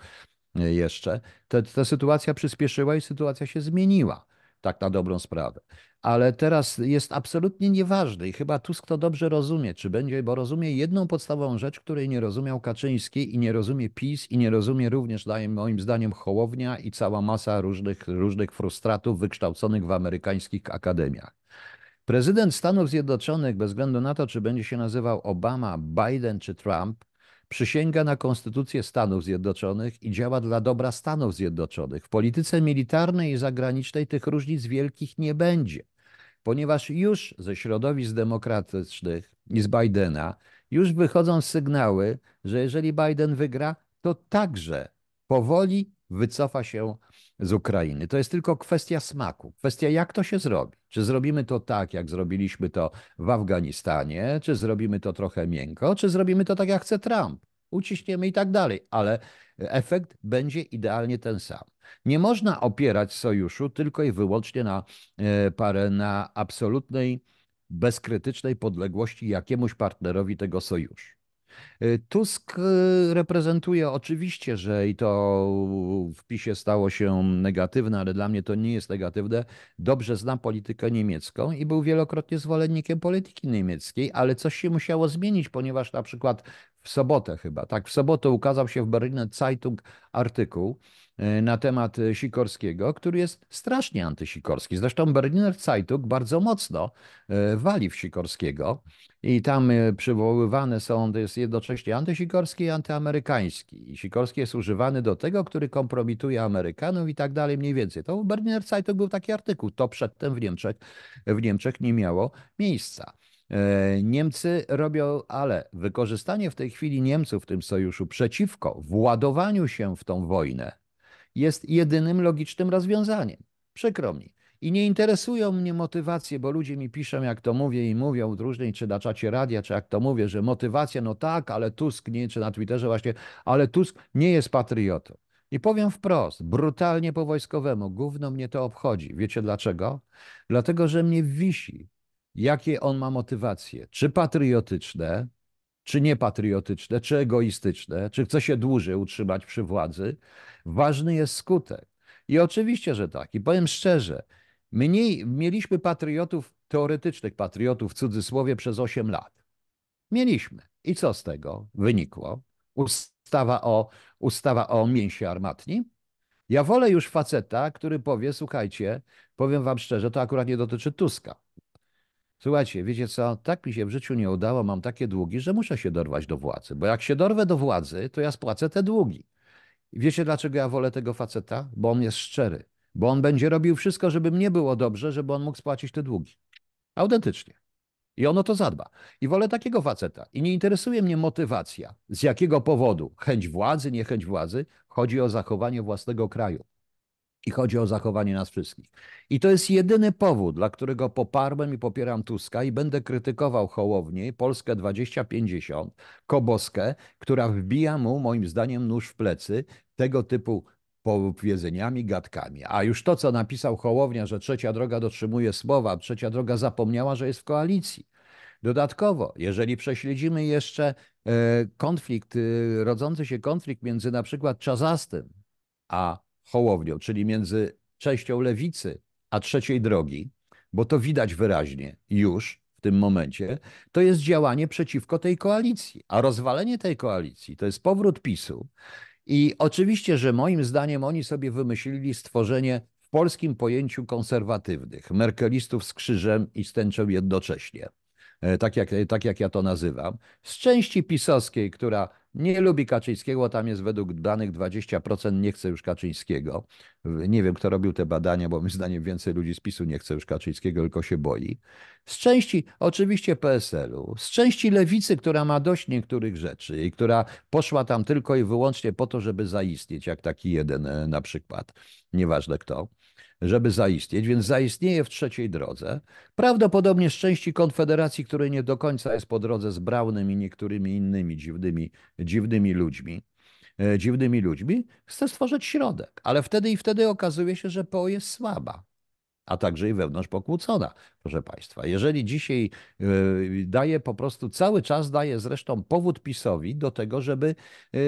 jeszcze. Ta, ta sytuacja przyspieszyła i sytuacja się zmieniła tak na dobrą sprawę. Ale teraz jest absolutnie nieważne i chyba Tusk to dobrze rozumie, czy będzie, bo rozumie jedną podstawową rzecz, której nie rozumiał Kaczyński i nie rozumie PiS i nie rozumie również, moim zdaniem, Hołownia i cała masa różnych, różnych frustratów wykształconych w amerykańskich akademiach. Prezydent Stanów Zjednoczonych, bez względu na to, czy będzie się nazywał Obama, Biden czy Trump, przysięga na Konstytucję Stanów Zjednoczonych i działa dla dobra Stanów Zjednoczonych. W polityce militarnej i zagranicznej tych różnic wielkich nie będzie, ponieważ już ze środowisk demokratycznych i z Bidena już wychodzą sygnały, że jeżeli Biden wygra, to także powoli wycofa się z Ukrainy. To jest tylko kwestia smaku, kwestia jak to się zrobi. Czy zrobimy to tak, jak zrobiliśmy to w Afganistanie, czy zrobimy to trochę miękko, czy zrobimy to tak, jak chce Trump. Uciśniemy i tak dalej, ale efekt będzie idealnie ten sam. Nie można opierać sojuszu tylko i wyłącznie na, e, parę, na absolutnej, bezkrytycznej podległości jakiemuś partnerowi tego sojuszu. Y, Tusk y, reprezentuje oczywiście, że i to w PiSie stało się negatywne, ale dla mnie to nie jest negatywne. Dobrze zna politykę niemiecką i był wielokrotnie zwolennikiem polityki niemieckiej, ale coś się musiało zmienić, ponieważ na przykład w sobotę chyba, tak, w sobotę ukazał się w Berlinie Zeitung artykuł, E, na temat e, Sikorskiego, który jest strasznie antysikorski. Zresztą Berliner Zeitung bardzo mocno e, wali w Sikorskiego i tam przywoływane są, to jest jednocześnie antysikorski i antyamerykański. I Sikorski jest używany do tego, który kompromituje Amerykanów i tak dalej, mniej więcej. To w Berliner Zeitung był taki artykuł, to przedtem w Niemczech, w Niemczech nie miało miejsca. Niemcy robią, ale wykorzystanie w tej chwili Niemców w tym sojuszu przeciwko władowaniu się w tą wojnę jest jedynym logicznym rozwiązaniem. Przykro mi. I nie interesują mnie motywacje, bo ludzie mi piszą, jak to mówię i mówią różnej, czy na czacie radia, czy jak to mówię, że motywacja, no tak, ale Tusk nie, czy na Twitterze właśnie, ale Tusk nie jest patriotą. I powiem wprost, brutalnie po wojskowemu, gówno mnie to obchodzi. Wiecie dlaczego? Dlatego, że mnie wisi, jakie on ma motywacje, czy patriotyczne, czy niepatriotyczne, czy egoistyczne, czy chce się dłużej utrzymać przy władzy, ważny jest skutek. I oczywiście, że tak. I powiem szczerze, mniej mieliśmy patriotów, teoretycznych patriotów w cudzysłowie przez 8 lat. Mieliśmy. I co z tego wynikło? Ustawa o, ustawa o mięsie Armatni. Ja wolę już faceta, który powie, słuchajcie, powiem wam szczerze, to akurat nie dotyczy Tuska Słuchajcie, wiecie co, tak mi się w życiu nie udało, mam takie długi, że muszę się dorwać do władzy, bo jak się dorwę do władzy, to ja spłacę te długi. wiecie dlaczego ja wolę tego faceta? Bo on jest szczery, bo on będzie robił wszystko, żeby mnie było dobrze, żeby on mógł spłacić te długi. Autentycznie. I ono to zadba. I wolę takiego faceta. I nie interesuje mnie motywacja, z jakiego powodu, chęć władzy, niechęć władzy, chodzi o zachowanie własnego kraju i chodzi o zachowanie nas wszystkich. I to jest jedyny powód, dla którego poparłem i popieram Tuska i będę krytykował hołownie Polskę 2050, Koboskę, która wbija mu, moim zdaniem, nóż w plecy tego typu powiedzeniami, gadkami. A już to, co napisał Hołownia, że trzecia droga dotrzymuje słowa, trzecia droga zapomniała, że jest w koalicji. Dodatkowo, jeżeli prześledzimy jeszcze e, konflikt, y, rodzący się konflikt między na przykład Czazastym a Hołownią, czyli między częścią lewicy a trzeciej drogi, bo to widać wyraźnie już w tym momencie, to jest działanie przeciwko tej koalicji. A rozwalenie tej koalicji to jest powrót PiSu. I oczywiście, że moim zdaniem oni sobie wymyślili stworzenie w polskim pojęciu konserwatywnych, merkelistów z krzyżem i z jednocześnie. E, tak jak, tak jak ja to nazywam, z części pisowskiej, która nie lubi Kaczyńskiego, tam jest według danych 20% nie chce już Kaczyńskiego. Nie wiem, kto robił te badania, bo moim zdaniem więcej ludzi z PiSu nie chce już Kaczyńskiego, tylko się boi. Z części oczywiście PSL-u, z części lewicy, która ma dość niektórych rzeczy i która poszła tam tylko i wyłącznie po to, żeby zaistnieć, jak taki jeden e, na przykład, nieważne kto żeby zaistnieć, więc zaistnieje w trzeciej drodze, prawdopodobnie z części Konfederacji, której nie do końca jest po drodze z Braunem i niektórymi innymi dziwnymi, dziwnymi ludźmi e, dziwnymi ludźmi, chce stworzyć środek. Ale wtedy i wtedy okazuje się, że PO jest słaba a także i wewnątrz pokłócona, proszę Państwa. Jeżeli dzisiaj e, daje po prostu cały czas daje zresztą powód PiSowi do tego, żeby e,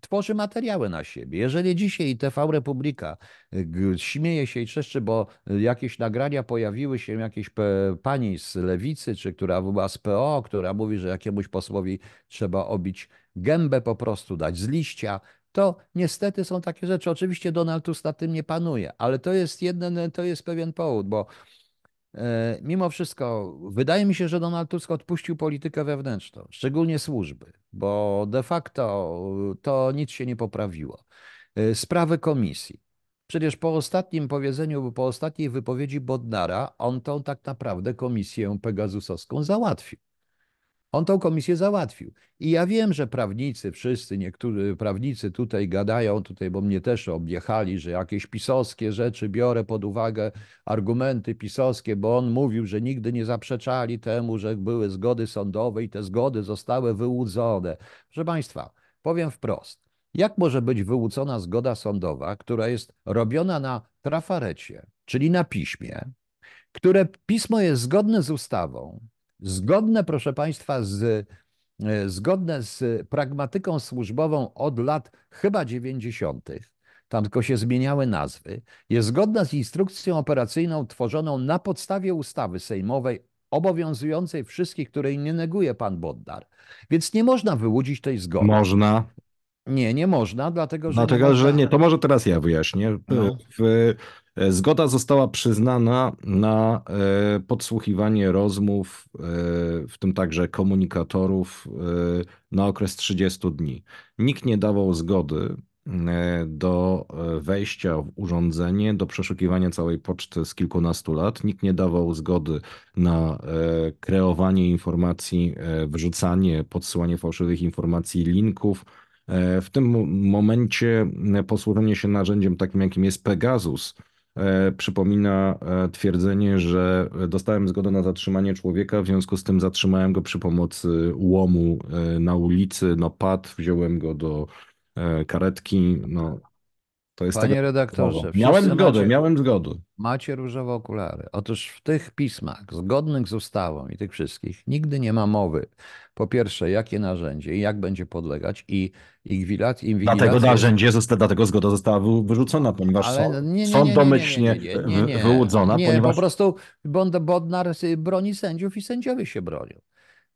tworzy materiały na siebie. Jeżeli dzisiaj TV Republika e, śmieje się i trzeszczy, bo jakieś nagrania pojawiły się jakiejś pani z lewicy, czy która była z PO, która mówi, że jakiemuś posłowi trzeba obić gębę po prostu dać z liścia, to niestety są takie rzeczy. Oczywiście Donald Tusk nad tym nie panuje, ale to jest jeden, to jest pewien powód, bo e, mimo wszystko wydaje mi się, że Donald Tusk odpuścił politykę wewnętrzną, szczególnie służby, bo de facto to nic się nie poprawiło. E, sprawy komisji. Przecież po ostatnim powiedzeniu, po ostatniej wypowiedzi Bodnara, on tą tak naprawdę komisję Pegazusowską załatwił. On tą komisję załatwił. I ja wiem, że prawnicy, wszyscy, niektórzy prawnicy tutaj gadają, tutaj, bo mnie też objechali, że jakieś pisowskie rzeczy biorę pod uwagę, argumenty pisowskie, bo on mówił, że nigdy nie zaprzeczali temu, że były zgody sądowe i te zgody zostały wyłudzone. Proszę Państwa, powiem wprost. Jak może być wyłudzona zgoda sądowa, która jest robiona na trafarecie, czyli na piśmie, które pismo jest zgodne z ustawą, Zgodne, proszę Państwa, z, e, zgodne z pragmatyką służbową od lat chyba 90., tam tylko się zmieniały nazwy, jest zgodna z instrukcją operacyjną tworzoną na podstawie ustawy sejmowej obowiązującej wszystkich, której nie neguje pan Boddar. Więc nie można wyłudzić tej zgody. Można. Nie, nie można, dlatego że. Dlatego, nie można... że
nie, to może teraz ja wyjaśnię. No. W E, zgoda została przyznana na e, podsłuchiwanie rozmów, e, w tym także komunikatorów, na okres 30 dni. Nikt nie dawał zgody do wejścia w urządzenie, do przeszukiwania całej poczty z kilkunastu lat. Nikt nie dawał zgody na kreowanie informacji, wrzucanie, podsyłanie fałszywych informacji, linków. W tym momencie posłużenie się narzędziem takim, jakim jest Pegasus, E, przypomina e, twierdzenie, że dostałem zgodę na zatrzymanie człowieka, w związku z tym zatrzymałem go przy pomocy łomu e, na ulicy, no padł, wziąłem go
do karetki, no to jest Panie redaktorze, miałem zgodę, macie, miałem zgodę. Macie różowe okulary. Otóż w tych pismach zgodnych z ustawą i tych wszystkich nigdy nie ma mowy. Po pierwsze, jakie narzędzie i jak będzie podlegać i inwigilat, inwigilacja... Dlatego narzędzie,
dlatego zgoda została wyrzucona, ponieważ są domyślnie wyłudzona. Nie, ponieważ... po
prostu Bodnar broni sędziów i sędziowie się bronią.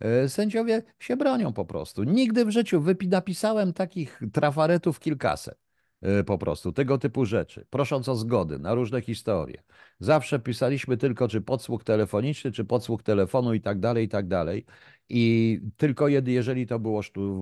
E, sędziowie się bronią po prostu. Nigdy w życiu napisałem takich trafaretów kilkaset Y, po prostu tego typu rzeczy, prosząc o zgody na różne historie. Zawsze pisaliśmy tylko, czy podsłuch telefoniczny, czy podsłuch telefonu i tak dalej, i tak dalej. I tylko jeżeli to było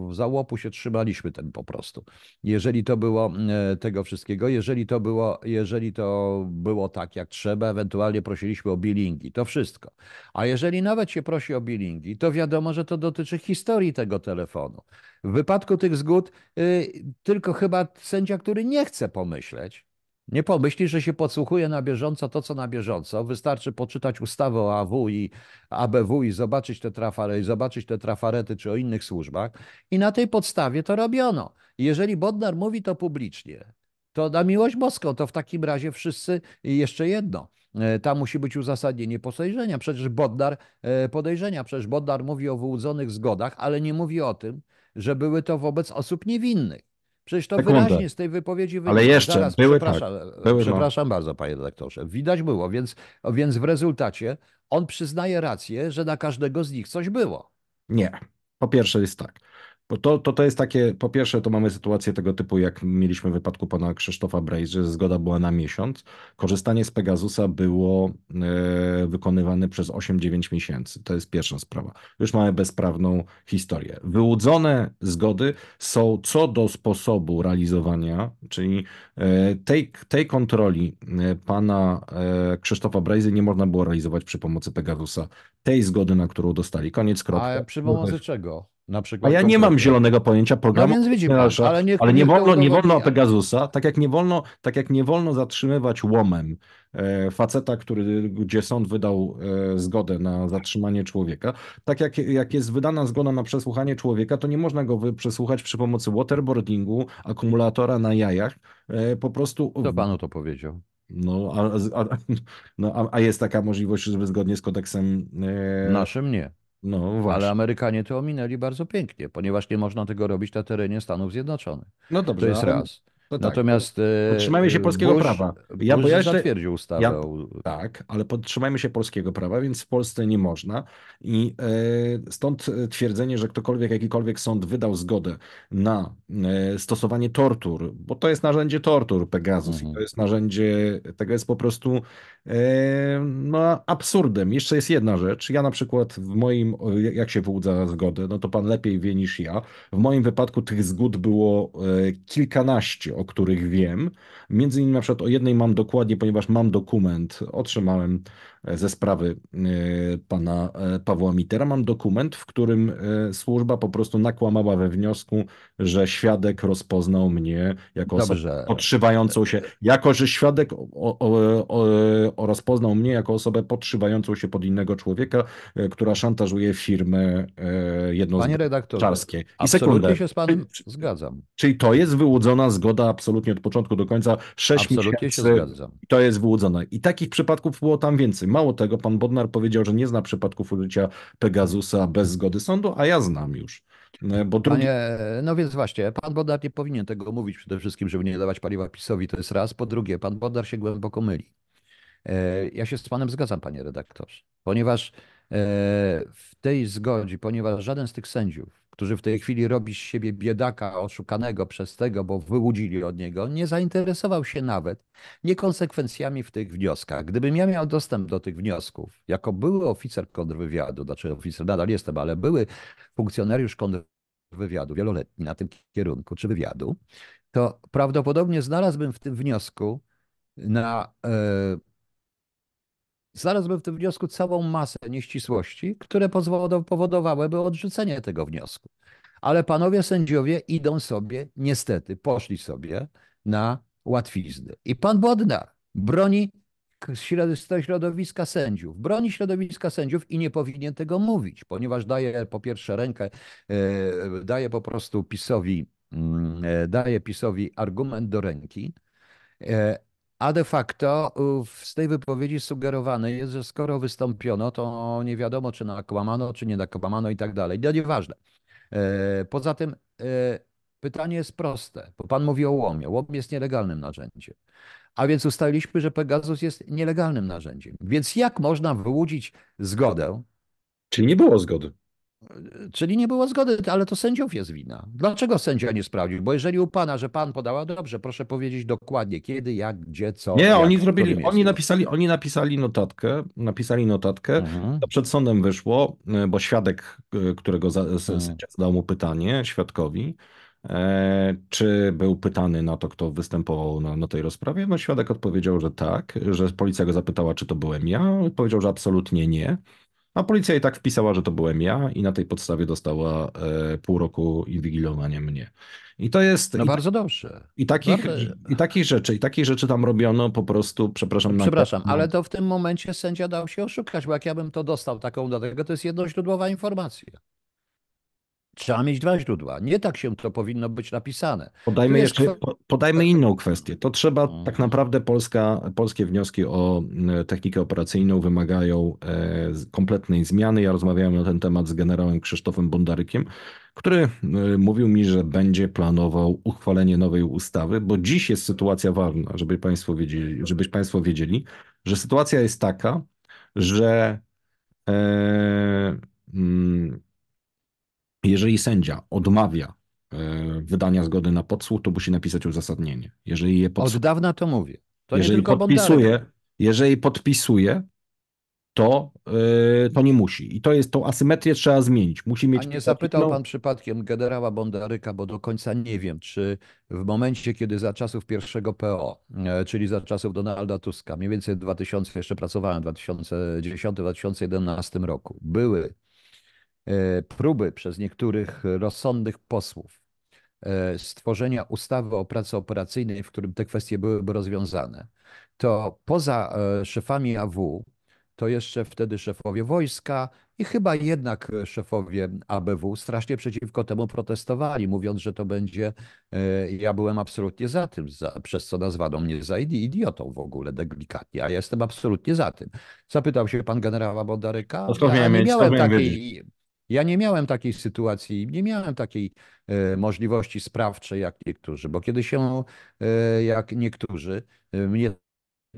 w załopu, się trzymaliśmy ten po prostu. Jeżeli to było mm, e, tego wszystkiego, jeżeli to było, jeżeli to było tak jak trzeba, ewentualnie prosiliśmy o bilingi, to wszystko. A jeżeli nawet się prosi o bilingi, to wiadomo, że to dotyczy historii tego telefonu. W wypadku tych zgód, y, tylko chyba sędzia, który nie chce pomyśleć, nie pomyślisz, że się podsłuchuje na bieżąco to, co na bieżąco. Wystarczy poczytać ustawę o AW i ABW i zobaczyć te trafare, i zobaczyć te trafarety czy o innych służbach. I na tej podstawie to robiono. Jeżeli Bodnar mówi to publicznie, to na miłość boską, to w takim razie wszyscy jeszcze jedno. E, tam musi być uzasadnienie podejrzenia. Przecież Bodnar e, podejrzenia, przecież Bodnar mówi o wyłudzonych zgodach, ale nie mówi o tym, że były to wobec osób niewinnych. Przecież to Sekundę. wyraźnie z tej wypowiedzi wynika. Ale jeszcze, Zaraz, były tak, przepraszam, tak. Były no. przepraszam no. bardzo, panie redaktorze. Widać było, więc, więc w rezultacie on przyznaje rację, że na każdego z nich coś było.
Nie. Po pierwsze jest tak. Bo to, to, to jest takie, po pierwsze, to mamy sytuację tego typu, jak mieliśmy w wypadku pana Krzysztofa Brejz, że zgoda była na miesiąc. Korzystanie z Pegasusa było e, wykonywane przez 8-9 miesięcy. To jest pierwsza sprawa. Już mamy bezprawną historię. Wyłudzone zgody są co do sposobu realizowania, czyli e, tej, tej kontroli e, pana e, Krzysztofa Brejzy nie można było realizować przy pomocy Pegasusa. Tej zgody, na którą dostali. Koniec kropka. A
przy pomocy czego? Na przykład A ja nie mam zielonego
pojęcia no programu, no, więc widzimy, ale nie, ale nie, wolno, nie wolno Pegasusa, tak jak nie wolno, tak jak nie wolno zatrzymywać łomem e, faceta, który, gdzie sąd wydał e, zgodę na zatrzymanie człowieka, tak jak, jak jest wydana zgoda na przesłuchanie człowieka, to nie można go przesłuchać przy pomocy waterboardingu, akumulatora na jajach, e, po prostu... Kto panu
to powiedział? No, a, a, no, a, a jest taka możliwość, żeby zgodnie z kodeksem... Naszym nie. No, no właśnie. Ale Amerykanie to ominęli bardzo pięknie, ponieważ nie można tego robić na terenie Stanów Zjednoczonych. No dobrze. To jest raz. No tak, Natomiast. No. E, podtrzymajmy się polskiego prawa. Ja, Bush bo ja jeszcze, zatwierdził ustawę. Ja,
tak, ale podtrzymajmy się polskiego prawa, więc w Polsce nie można. I e, stąd e, twierdzenie, że ktokolwiek, jakikolwiek sąd wydał zgodę na e, stosowanie tortur, bo to jest narzędzie tortur Pegasus mhm. i to jest narzędzie, tego jest po prostu e, no, absurdem. Jeszcze jest jedna rzecz. Ja na przykład w moim, jak się wyłudza zgodę, no to pan lepiej wie niż ja. W moim wypadku tych zgód było e, kilkanaście o których wiem. Między innymi na przykład o jednej mam dokładnie, ponieważ mam dokument, otrzymałem ze sprawy e, pana e, Pawła Mitera. Mam dokument, w którym e, służba po prostu nakłamała we wniosku, że świadek rozpoznał mnie jako osobę podszywającą się, jako że świadek o, o, o, rozpoznał mnie jako osobę podszywającą się pod innego człowieka, która szantażuje firmę jedną Panie redaktorze, czarskiej. I absolutnie się
z panem zgadzam.
Czyli to jest wyłudzona zgoda absolutnie od początku do końca, 6 absolutnie miesięcy. Się zgadzam. To jest wyłudzona I takich przypadków było tam więcej. Mało tego, pan Bodnar powiedział, że nie zna przypadków użycia Pegasusa bez zgody sądu, a ja znam już.
E, bo drugi... Panie, no więc właśnie, pan Bodnar nie powinien tego mówić przede wszystkim, żeby nie dawać paliwa PiSowi, to jest raz. Po drugie, pan Bodnar się głęboko myli. E, ja się z panem zgadzam, panie redaktorze, ponieważ e, w tej zgodzie, ponieważ żaden z tych sędziów którzy w tej chwili robi z siebie biedaka oszukanego przez tego, bo wyłudzili od niego, nie zainteresował się nawet niekonsekwencjami w tych wnioskach. Gdybym ja miał dostęp do tych wniosków, jako były oficer kontrwywiadu, znaczy oficer nadal jestem, ale były funkcjonariusz kontrwywiadu wieloletni na tym kierunku, czy wywiadu, to prawdopodobnie znalazłbym w tym wniosku na e, znalazłbym w tym wniosku całą masę nieścisłości, które powodowałyby odrzucenie tego wniosku. Ale panowie sędziowie idą sobie, niestety, poszli sobie na łatwizny. I pan Bodnar broni środowiska sędziów, broni środowiska sędziów i nie powinien tego mówić, ponieważ daje po pierwsze rękę, e, daje po prostu PiSowi, mm, e, daje PiSowi argument do ręki, e, a de facto y, z tej wypowiedzi sugerowane jest, że skoro wystąpiono, to nie wiadomo, czy nakłamano, czy nie nakłamano i tak dalej. To no, nieważne. E, poza tym e, pytanie jest proste, bo pan mówi o łomie. Łom jest nielegalnym narzędziem. A więc ustaliliśmy, że Pegasus jest nielegalnym narzędziem. Więc jak można wyłudzić zgodę? Czyli nie było zgody. Czyli nie było zgody, ale to sędziów jest wina. Dlaczego sędzia nie sprawdził? Bo jeżeli u pana, że pan podała, dobrze, proszę powiedzieć dokładnie, kiedy, jak, gdzie, co. Nie, oni zrobili, oni
napisali, oni napisali notatkę, napisali notatkę, mhm. przed sądem wyszło, e, bo świadek, e, którego za, mhm. sędzia zadał mu pytanie, świadkowi, e, czy był pytany na to, kto występował na, na, tej rozprawie? No świadek odpowiedział, że tak, że policja go zapytała, czy to byłem ja. Powiedział, że absolutnie nie. A policja i tak wpisała, że to byłem ja i na tej podstawie dostała e, pół roku inwigilowania mnie. I to jest... No i, bardzo
dobrze. I takich, bardzo...
No I takich rzeczy, i takich rzeczy tam robiono po prostu,
przepraszam. przepraszam, na... No. ale to w tym momencie sędzia dał się oszukać, bo jak ja bym to dostał taką do tego, to jest źródłowa informacja. Trzeba mieć dwa źródła. Nie tak się to powinno być napisane. Podajmy, jeszcze,
podajmy tak. inną kwestię. To trzeba, no. tak naprawdę Polska, polskie wnioski o technikę operacyjną wymagają e, kompletnej zmiany. Ja rozmawiałem na ten temat z generałem Krzysztofem Bondarykiem, który mówił mi, że będzie planował uchwalenie nowej ustawy, bo dziś jest sytuacja ważna, żeby państwo wiedzieli, żebyś Państwo wiedzieli, że sytuacja jest taka, że. Yy, jeżeli sędzia odmawia e, wydania zgody na podsłuch, to musi napisać uzasadnienie. Jeżeli je podsłuch... Od dawna to mówię. To jeżeli podpisuje, jeżeli podpisuje, to, yy, to nie musi. I to jest, tą asymetrię trzeba zmienić. Musi mieć A nie zapytał no- pan
przypadkiem generała Bondaryka, bo do końca nie wiem, czy w momencie, kiedy za czasów pierwszego PO, e, czyli za czasów Donalda Tuska, mniej więcej 2000, jeszcze pracowałem, w 2010-2011 roku, były E, próby przez niektórych rozsądnych posłów e, stworzenia ustawy o pracy operacyjnej, w którym te kwestie byłyby rozwiązane, to poza e, szefami AW, to jeszcze wtedy szefowie wojska i chyba jednak szefowie ABW strasznie przeciwko temu protestowali, mówiąc, że to będzie. Ja byłem absolutnie za tym, za, przez co nazwano mnie za idiotą w ogóle, delikatnie, a ja jestem absolutnie za tym. Zapytał się pan generała Bondaryka. No ja nie miałem takiej. Wiedzieć ja nie miałem takiej sytuacji, nie miałem takiej e, możliwości sprawczej jak niektórzy, bo kiedy się, e, jak niektórzy, e, mnie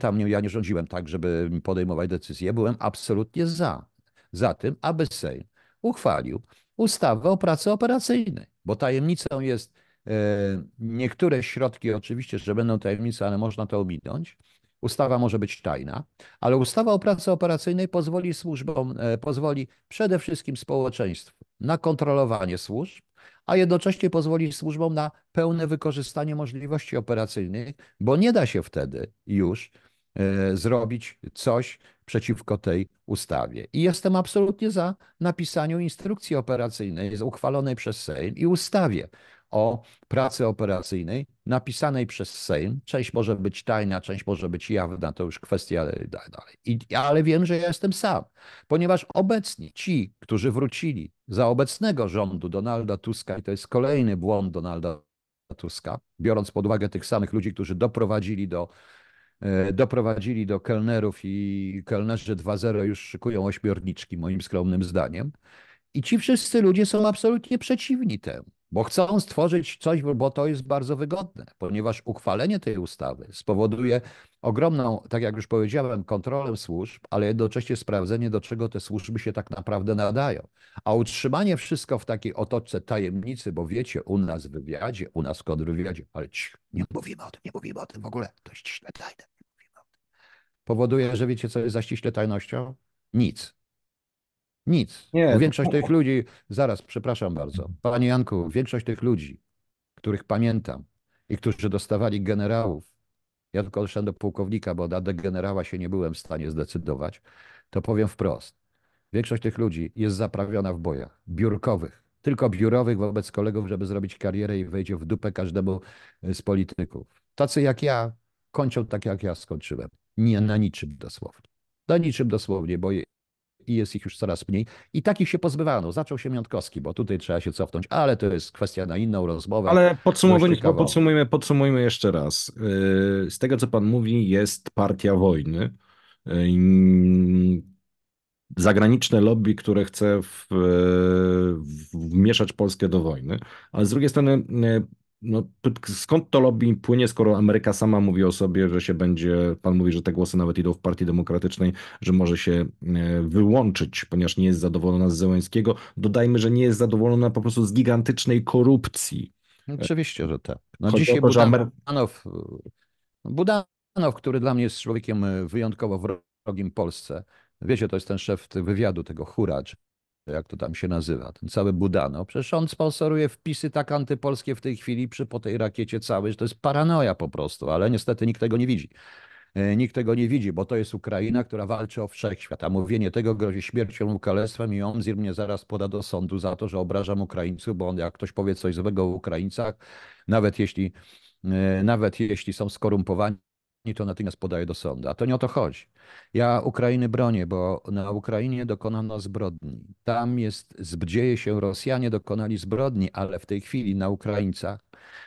tam nie, ja nie rządziłem tak, żeby podejmować decyzje, byłem absolutnie za, za tym, aby Sejm uchwalił ustawę o pracy operacyjnej, bo tajemnicą jest niektóre środki, oczywiście, że będą tajemnice, ale można to ominąć Ustawa może być tajna, ale ustawa o pracy operacyjnej pozwoli służbom, e, pozwoli przede wszystkim społeczeństwu na kontrolowanie służb, a jednocześnie pozwoli służbom na pełne wykorzystanie możliwości operacyjnych, bo nie da się wtedy już e, zrobić coś przeciwko tej ustawie. I jestem absolutnie za napisaniem instrukcji operacyjnej uchwalonej przez Sejm i ustawie, o pracy operacyjnej napisanej przez Sejm. Część może być tajna, część może być jawna, to już kwestia tak dalej. I, ale wiem, że ja jestem sam, ponieważ obecni, ci, którzy wrócili za obecnego rządu Donalda Tuska, i to jest kolejny błąd Donalda Tuska, biorąc pod uwagę tych samych ludzi, którzy doprowadzili do e, doprowadzili do kelnerów i kelnerzy 2.0 już szykują ośmiorniczki, moim skromnym zdaniem. I ci wszyscy ludzie są absolutnie przeciwni temu bo chcą stworzyć coś, bo to jest bardzo wygodne, ponieważ uchwalenie tej ustawy spowoduje ogromną, tak jak już powiedziałem, kontrolę służb, ale jednocześnie sprawdzenie, do czego te służby się tak naprawdę nadają. A utrzymanie wszystko w takiej otoczce tajemnicy, bo wiecie, u nas w wywiadzie, u nas w kontrwywiadzie, ale cii, nie mówimy o tym, nie mówimy o tym w ogóle, to jest ściśle tajne, powoduje, że wiecie, co jest za ściśle tajnością? Nic. Nic. Nie. No większość tych ludzi, zaraz, przepraszam bardzo. Panie Janku, większość tych ludzi, których pamiętam i którzy dostawali generałów, ja tylko odszedłem do pułkownika, bo na generała się nie byłem w stanie zdecydować, to powiem wprost. Większość tych ludzi jest zaprawiona w bojach biurkowych, tylko biurowych wobec kolegów, żeby zrobić karierę i wejdzie w dupę każdemu e, z polityków. Tacy jak ja kończą tak, jak ja skończyłem. Nie na niczym dosłownie. Na niczym dosłownie, bo i jest ich już coraz mniej. I takich się pozbywano. Zaczął się Miątkowski, bo tutaj trzeba się cofnąć, ale to jest kwestia na inną rozmowę. Ale podsumujmy,
podsumujmy jeszcze raz. Y, z tego, co pan mówi, jest partia wojny y, zagraniczne lobby, które chce w, y, w, wmieszać Polskę do wojny, ale z drugiej strony no, skąd to lobby płynie, skoro Ameryka sama mówi o sobie, że się będzie, pan mówi, że te głosy nawet idą w Partii Demokratycznej, że może się e, wyłączyć, ponieważ nie jest zadowolona z Zełęckiego. Dodajmy, że nie jest zadowolona po prostu z gigantycznej korupcji.
No, oczywiście, że tak. No Chodzi dzisiaj to, Budan Amery... Budanow, e, Budanow, który dla mnie jest człowiekiem e, wyjątkowo wrogim Polsce, wiecie, to jest ten szef wywiadu, tego Huracz, jak to tam się nazywa, ten cały Budano. Przecież on sponsoruje wpisy tak antypolskie w tej chwili przy, po tej rakiecie całej, że to jest paranoja po prostu, ale niestety nikt tego nie widzi. E, nikt tego nie widzi, bo to jest Ukraina, która walczy o wszechświat, a mówienie tego grozi śmiercią lub kalectwem i zir mnie zaraz poda do sądu za to, że obrażam Ukraińców, bo on, jak ktoś powie coś złego o Ukraińcach, nawet jeśli, e, nawet jeśli są skorumpowani, i to natychmiast podaje do sądu. A to nie o to chodzi. Ja Ukrainy bronię, bo na Ukrainie dokonano zbrodni. Tam jest, dzieje się, Rosjanie dokonali zbrodni, ale w tej chwili na Ukraińcach,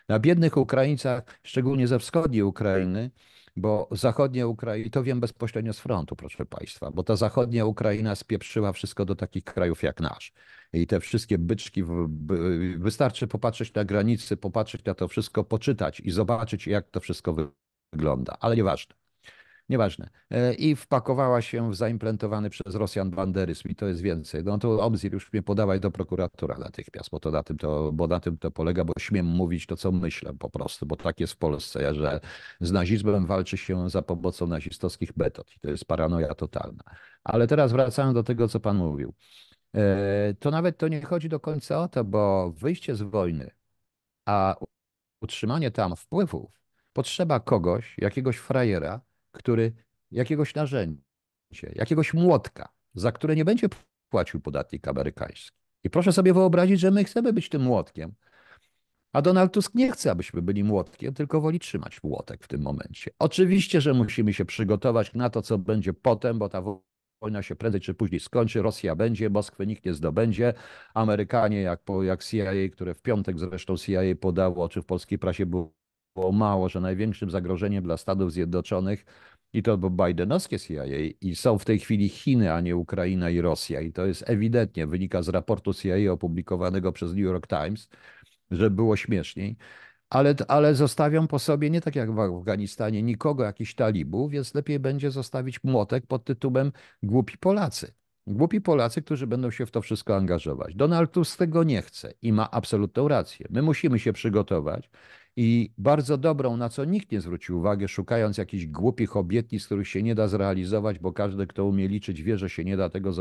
na biednych Ukraińcach, szczególnie ze wschodniej Ukrainy, bo zachodnia Ukraina, i to wiem bezpośrednio z frontu, proszę Państwa, bo ta zachodnia Ukraina spieprzyła wszystko do takich krajów jak nasz. I te wszystkie byczki, wystarczy popatrzeć na granicy, popatrzeć na to wszystko, poczytać i zobaczyć, jak to wszystko wygląda wygląda, ale nieważne. Nieważne. E, I wpakowała się w zaimplantowany przez Rosjan banderyzm i to jest więcej. No to Omzir już mnie podawaj do prokuratora natychmiast, bo to na tym to, bo na tym to polega, bo śmiem mówić to, co myślę po prostu, bo tak jest w Polsce, że z nazizmem walczy się za pomocą nazistowskich metod i to jest paranoja totalna. Ale teraz wracając do tego, co pan mówił. E, to nawet to nie chodzi do końca o to, bo wyjście z wojny, a utrzymanie tam wpływów Potrzeba kogoś, jakiegoś frajera, który jakiegoś narzędzia, jakiegoś młotka, za które nie będzie płacił podatnik amerykański. I proszę sobie wyobrazić, że my chcemy być tym młotkiem, a Donald Tusk nie chce, abyśmy byli młotkiem, tylko woli trzymać młotek w tym momencie. Oczywiście, że musimy się przygotować na to, co będzie potem, bo ta wojna się prędzej czy później skończy, Rosja będzie, Moskwy nikt nie zdobędzie, Amerykanie, jak, jak CIA, które w piątek zresztą CIA podało, czy w polskiej prasie było było mało, że największym zagrożeniem dla Stanów Zjednoczonych i to bidenowskie CIA i są w tej chwili Chiny, a nie Ukraina i Rosja. I to jest ewidentnie, wynika z raportu CIA opublikowanego przez New York Times, że było śmieszniej. Ale, ale zostawią po sobie, nie tak jak w Afganistanie, nikogo, jakichś talibów, więc lepiej będzie zostawić młotek pod tytułem Głupi Polacy. Głupi Polacy, którzy będą się w to wszystko angażować. Donald Tusk tego nie chce i ma absolutną rację. My musimy się przygotować i bardzo dobrą, na co nikt nie zwrócił uwagi, szukając jakichś głupich obietnic, których się nie da zrealizować, bo każdy, kto umie liczyć, wie, że się nie da tego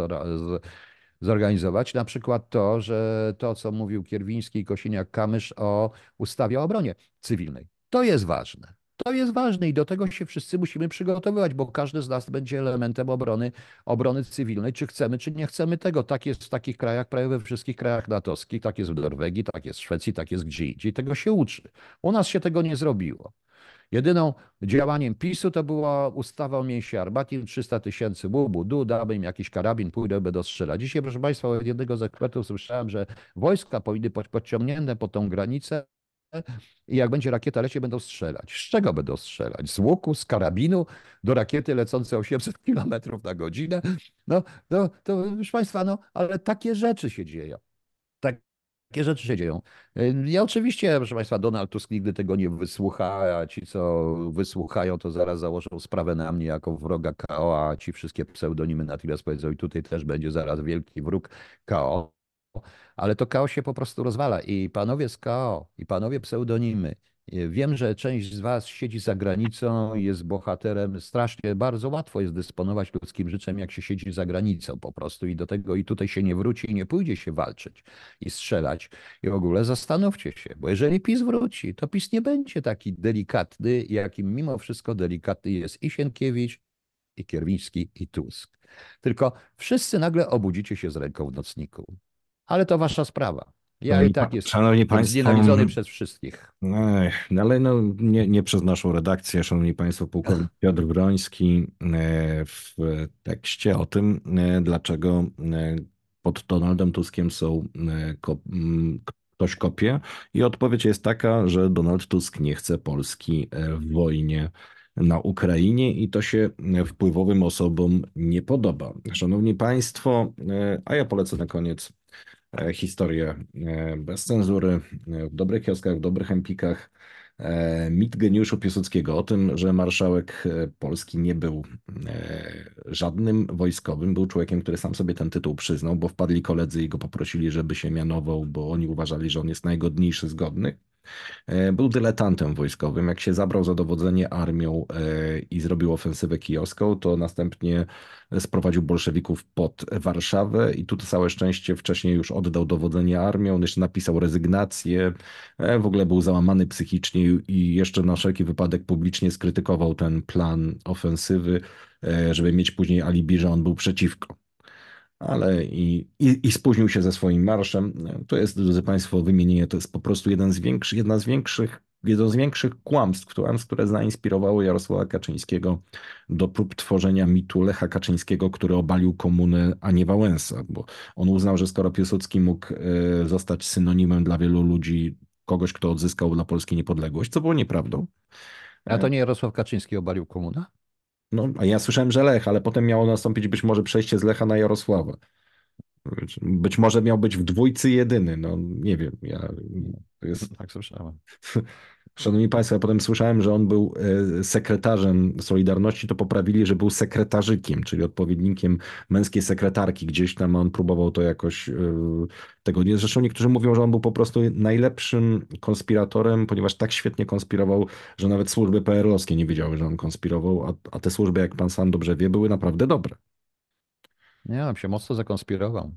zorganizować. Na przykład to, że to, co mówił Kierwiński i Kosiniak-Kamysz o ustawie o obronie cywilnej. To jest ważne. To jest ważne i do tego się wszyscy musimy przygotowywać, bo każdy z nas będzie elementem obrony, obrony cywilnej, czy chcemy, czy nie chcemy tego. Tak jest w takich krajach, prawie we wszystkich krajach natowskich, tak jest w Norwegii, tak jest w Szwecji, tak jest gdzie indziej. Tego się uczy. U nas się tego nie zrobiło. Jedyną działaniem PiSu to była ustawa o mięsie armatnim, 300 tysięcy bubu, du, damy im jakiś karabin, pójdę, będę strzelać. Dzisiaj, proszę Państwa, od jednego z ekspertów słyszałem, że wojska powinny być podciągnięte po tą granicę, i jak będzie rakieta lecie, będą strzelać. Z czego będą strzelać? Z łuku, z karabinu do rakiety lecącej 800 km na godzinę? No, to proszę Państwa, no, ale takie rzeczy się dzieją. Tak, takie rzeczy się dzieją. Ja oczywiście, proszę Państwa, Donald Tusk nigdy tego nie wysłucha, a ci, co wysłuchają, to zaraz założą sprawę na mnie jako wroga KO, a ci wszystkie pseudonimy natomiast powiedzą i tutaj też będzie zaraz wielki wróg KO ale to KO się po prostu rozwala. I panowie z KO, i panowie pseudonimy, e, Wiem, że część z Was siedzi za granicą, jest bohaterem. Strasznie bardzo łatwo jest dysponować ludzkim życiem, jak się siedzi za granicą po prostu i do tego i tutaj się nie wróci i nie pójdzie się walczyć i strzelać. I w ogóle zastanówcie się, bo jeżeli PiS wróci, to PiS nie będzie taki delikatny, jakim mimo wszystko delikatny jest i Sienkiewicz, i Kierwiński, i Tusk. Tylko wszyscy nagle obudzicie się z ręką w nocniku ale to wasza sprawa.
Ja i tak jestem szanowni państwo, znienawidzony przez
wszystkich.
No, ale no, nie, nie, przez naszą redakcję, szanowni państwo, pułkownik Piotr Broński e, w tekście o tym, e, dlaczego e, pod Donaldem Tuskiem są ktoś kopie i odpowiedź jest taka, że Donald Tusk nie chce Polski w wojnie na Ukrainie i to się wpływowym osobom nie podoba. Szanowni Państwo, a ja polecę na koniec E, historię e, bez cenzury, e, w dobrych kioskach, w dobrych empikach. Mit geniuszu Piłsudskiego o tym, że marszałek Polski nie był żadnym wojskowym, był człowiekiem, który sam sobie ten tytuł przyznał, bo wpadli koledzy i go poprosili, żeby się mianował, bo oni uważali, że on jest najgodniejszy z godnych. E, był dyletantem wojskowym. Jak się zabrał za dowodzenie armią e, i zrobił ofensywę kijowską, to następnie sprowadził bolszewików pod Warszawę i tu całe szczęście wcześniej już oddał dowodzenie armią, on jeszcze napisał rezygnację, e, w ogóle był załamany psychicznie i jeszcze na wszelki wypadek publicznie skrytykował ten plan ofensywy, żeby mieć później alibi, że on był przeciwko ale i, i, i, spóźnił się ze swoim marszem. To jest, drodzy Państwo, wymienienie, to jest po prostu jeden z większych, jedna z większych, jedno z większych kłamstw, kłamstw, które zainspirowało Jarosława Kaczyńskiego do prób tworzenia mitu Lecha Kaczyńskiego, który obalił komunę, a nie Wałęsa, bo on uznał, że skoro Piłsudski mógł e, zostać synonimem dla wielu ludzi kogoś, kto odzyskał dla Polski
niepodległość, co było nieprawdą. A to e, nie Jarosław Kaczyński obalił komunę?
No, a ja słyszałem, że Lech, ale potem miało nastąpić być może przejście z Lecha na Jarosławę. Być może miał być w dwójcy jedyny, no nie wiem. Ja, jest... Tak słyszałem. Szanowni Państwo, ja potem słyszałem, że on był e, sekretarzem Solidarności, to poprawili, że był sekretarzykiem, czyli odpowiednikiem męskiej sekretarki gdzieś tam, on próbował to jakoś e, tego nie. Zresztą niektórzy mówią, że on był po prostu najlepszym konspiratorem, ponieważ tak świetnie konspirował, że nawet służby PR owskie nie wiedziały, że on konspirował, a, a te służby, jak Pan sam dobrze wie, były naprawdę dobre.
Nie, on się mocno zakonspirował.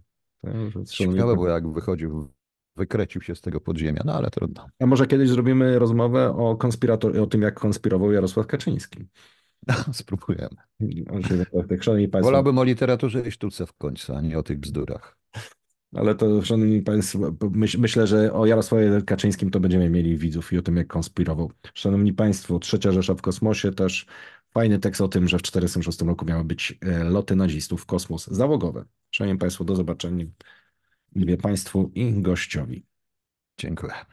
Ciekawe tak, było, jak wychodził wykrecił się z tego podziemia, no ale trudno.
A może kiedyś zrobimy rozmowę o, konspirator- o tym, jak konspirował Jarosław Kaczyński. No, spróbujemy. Wolałbym
o literaturze i sztuce w końcu, a nie o tych bzdurach.
Ale to, szanowni państwo, myśl, myślę, że o Jarosławie Kaczyńskim to będziemy mieli widzów i o tym, jak konspirował. Szanowni Państwo, Trzecia Rzesza w kosmosie też fajny tekst o tym, że w 1946 roku miały być e, loty nazistów w kosmos załogowe. Szanowni Państwo, do zobaczenia. Dziękuję Państwu i gościowi. Dziękuję.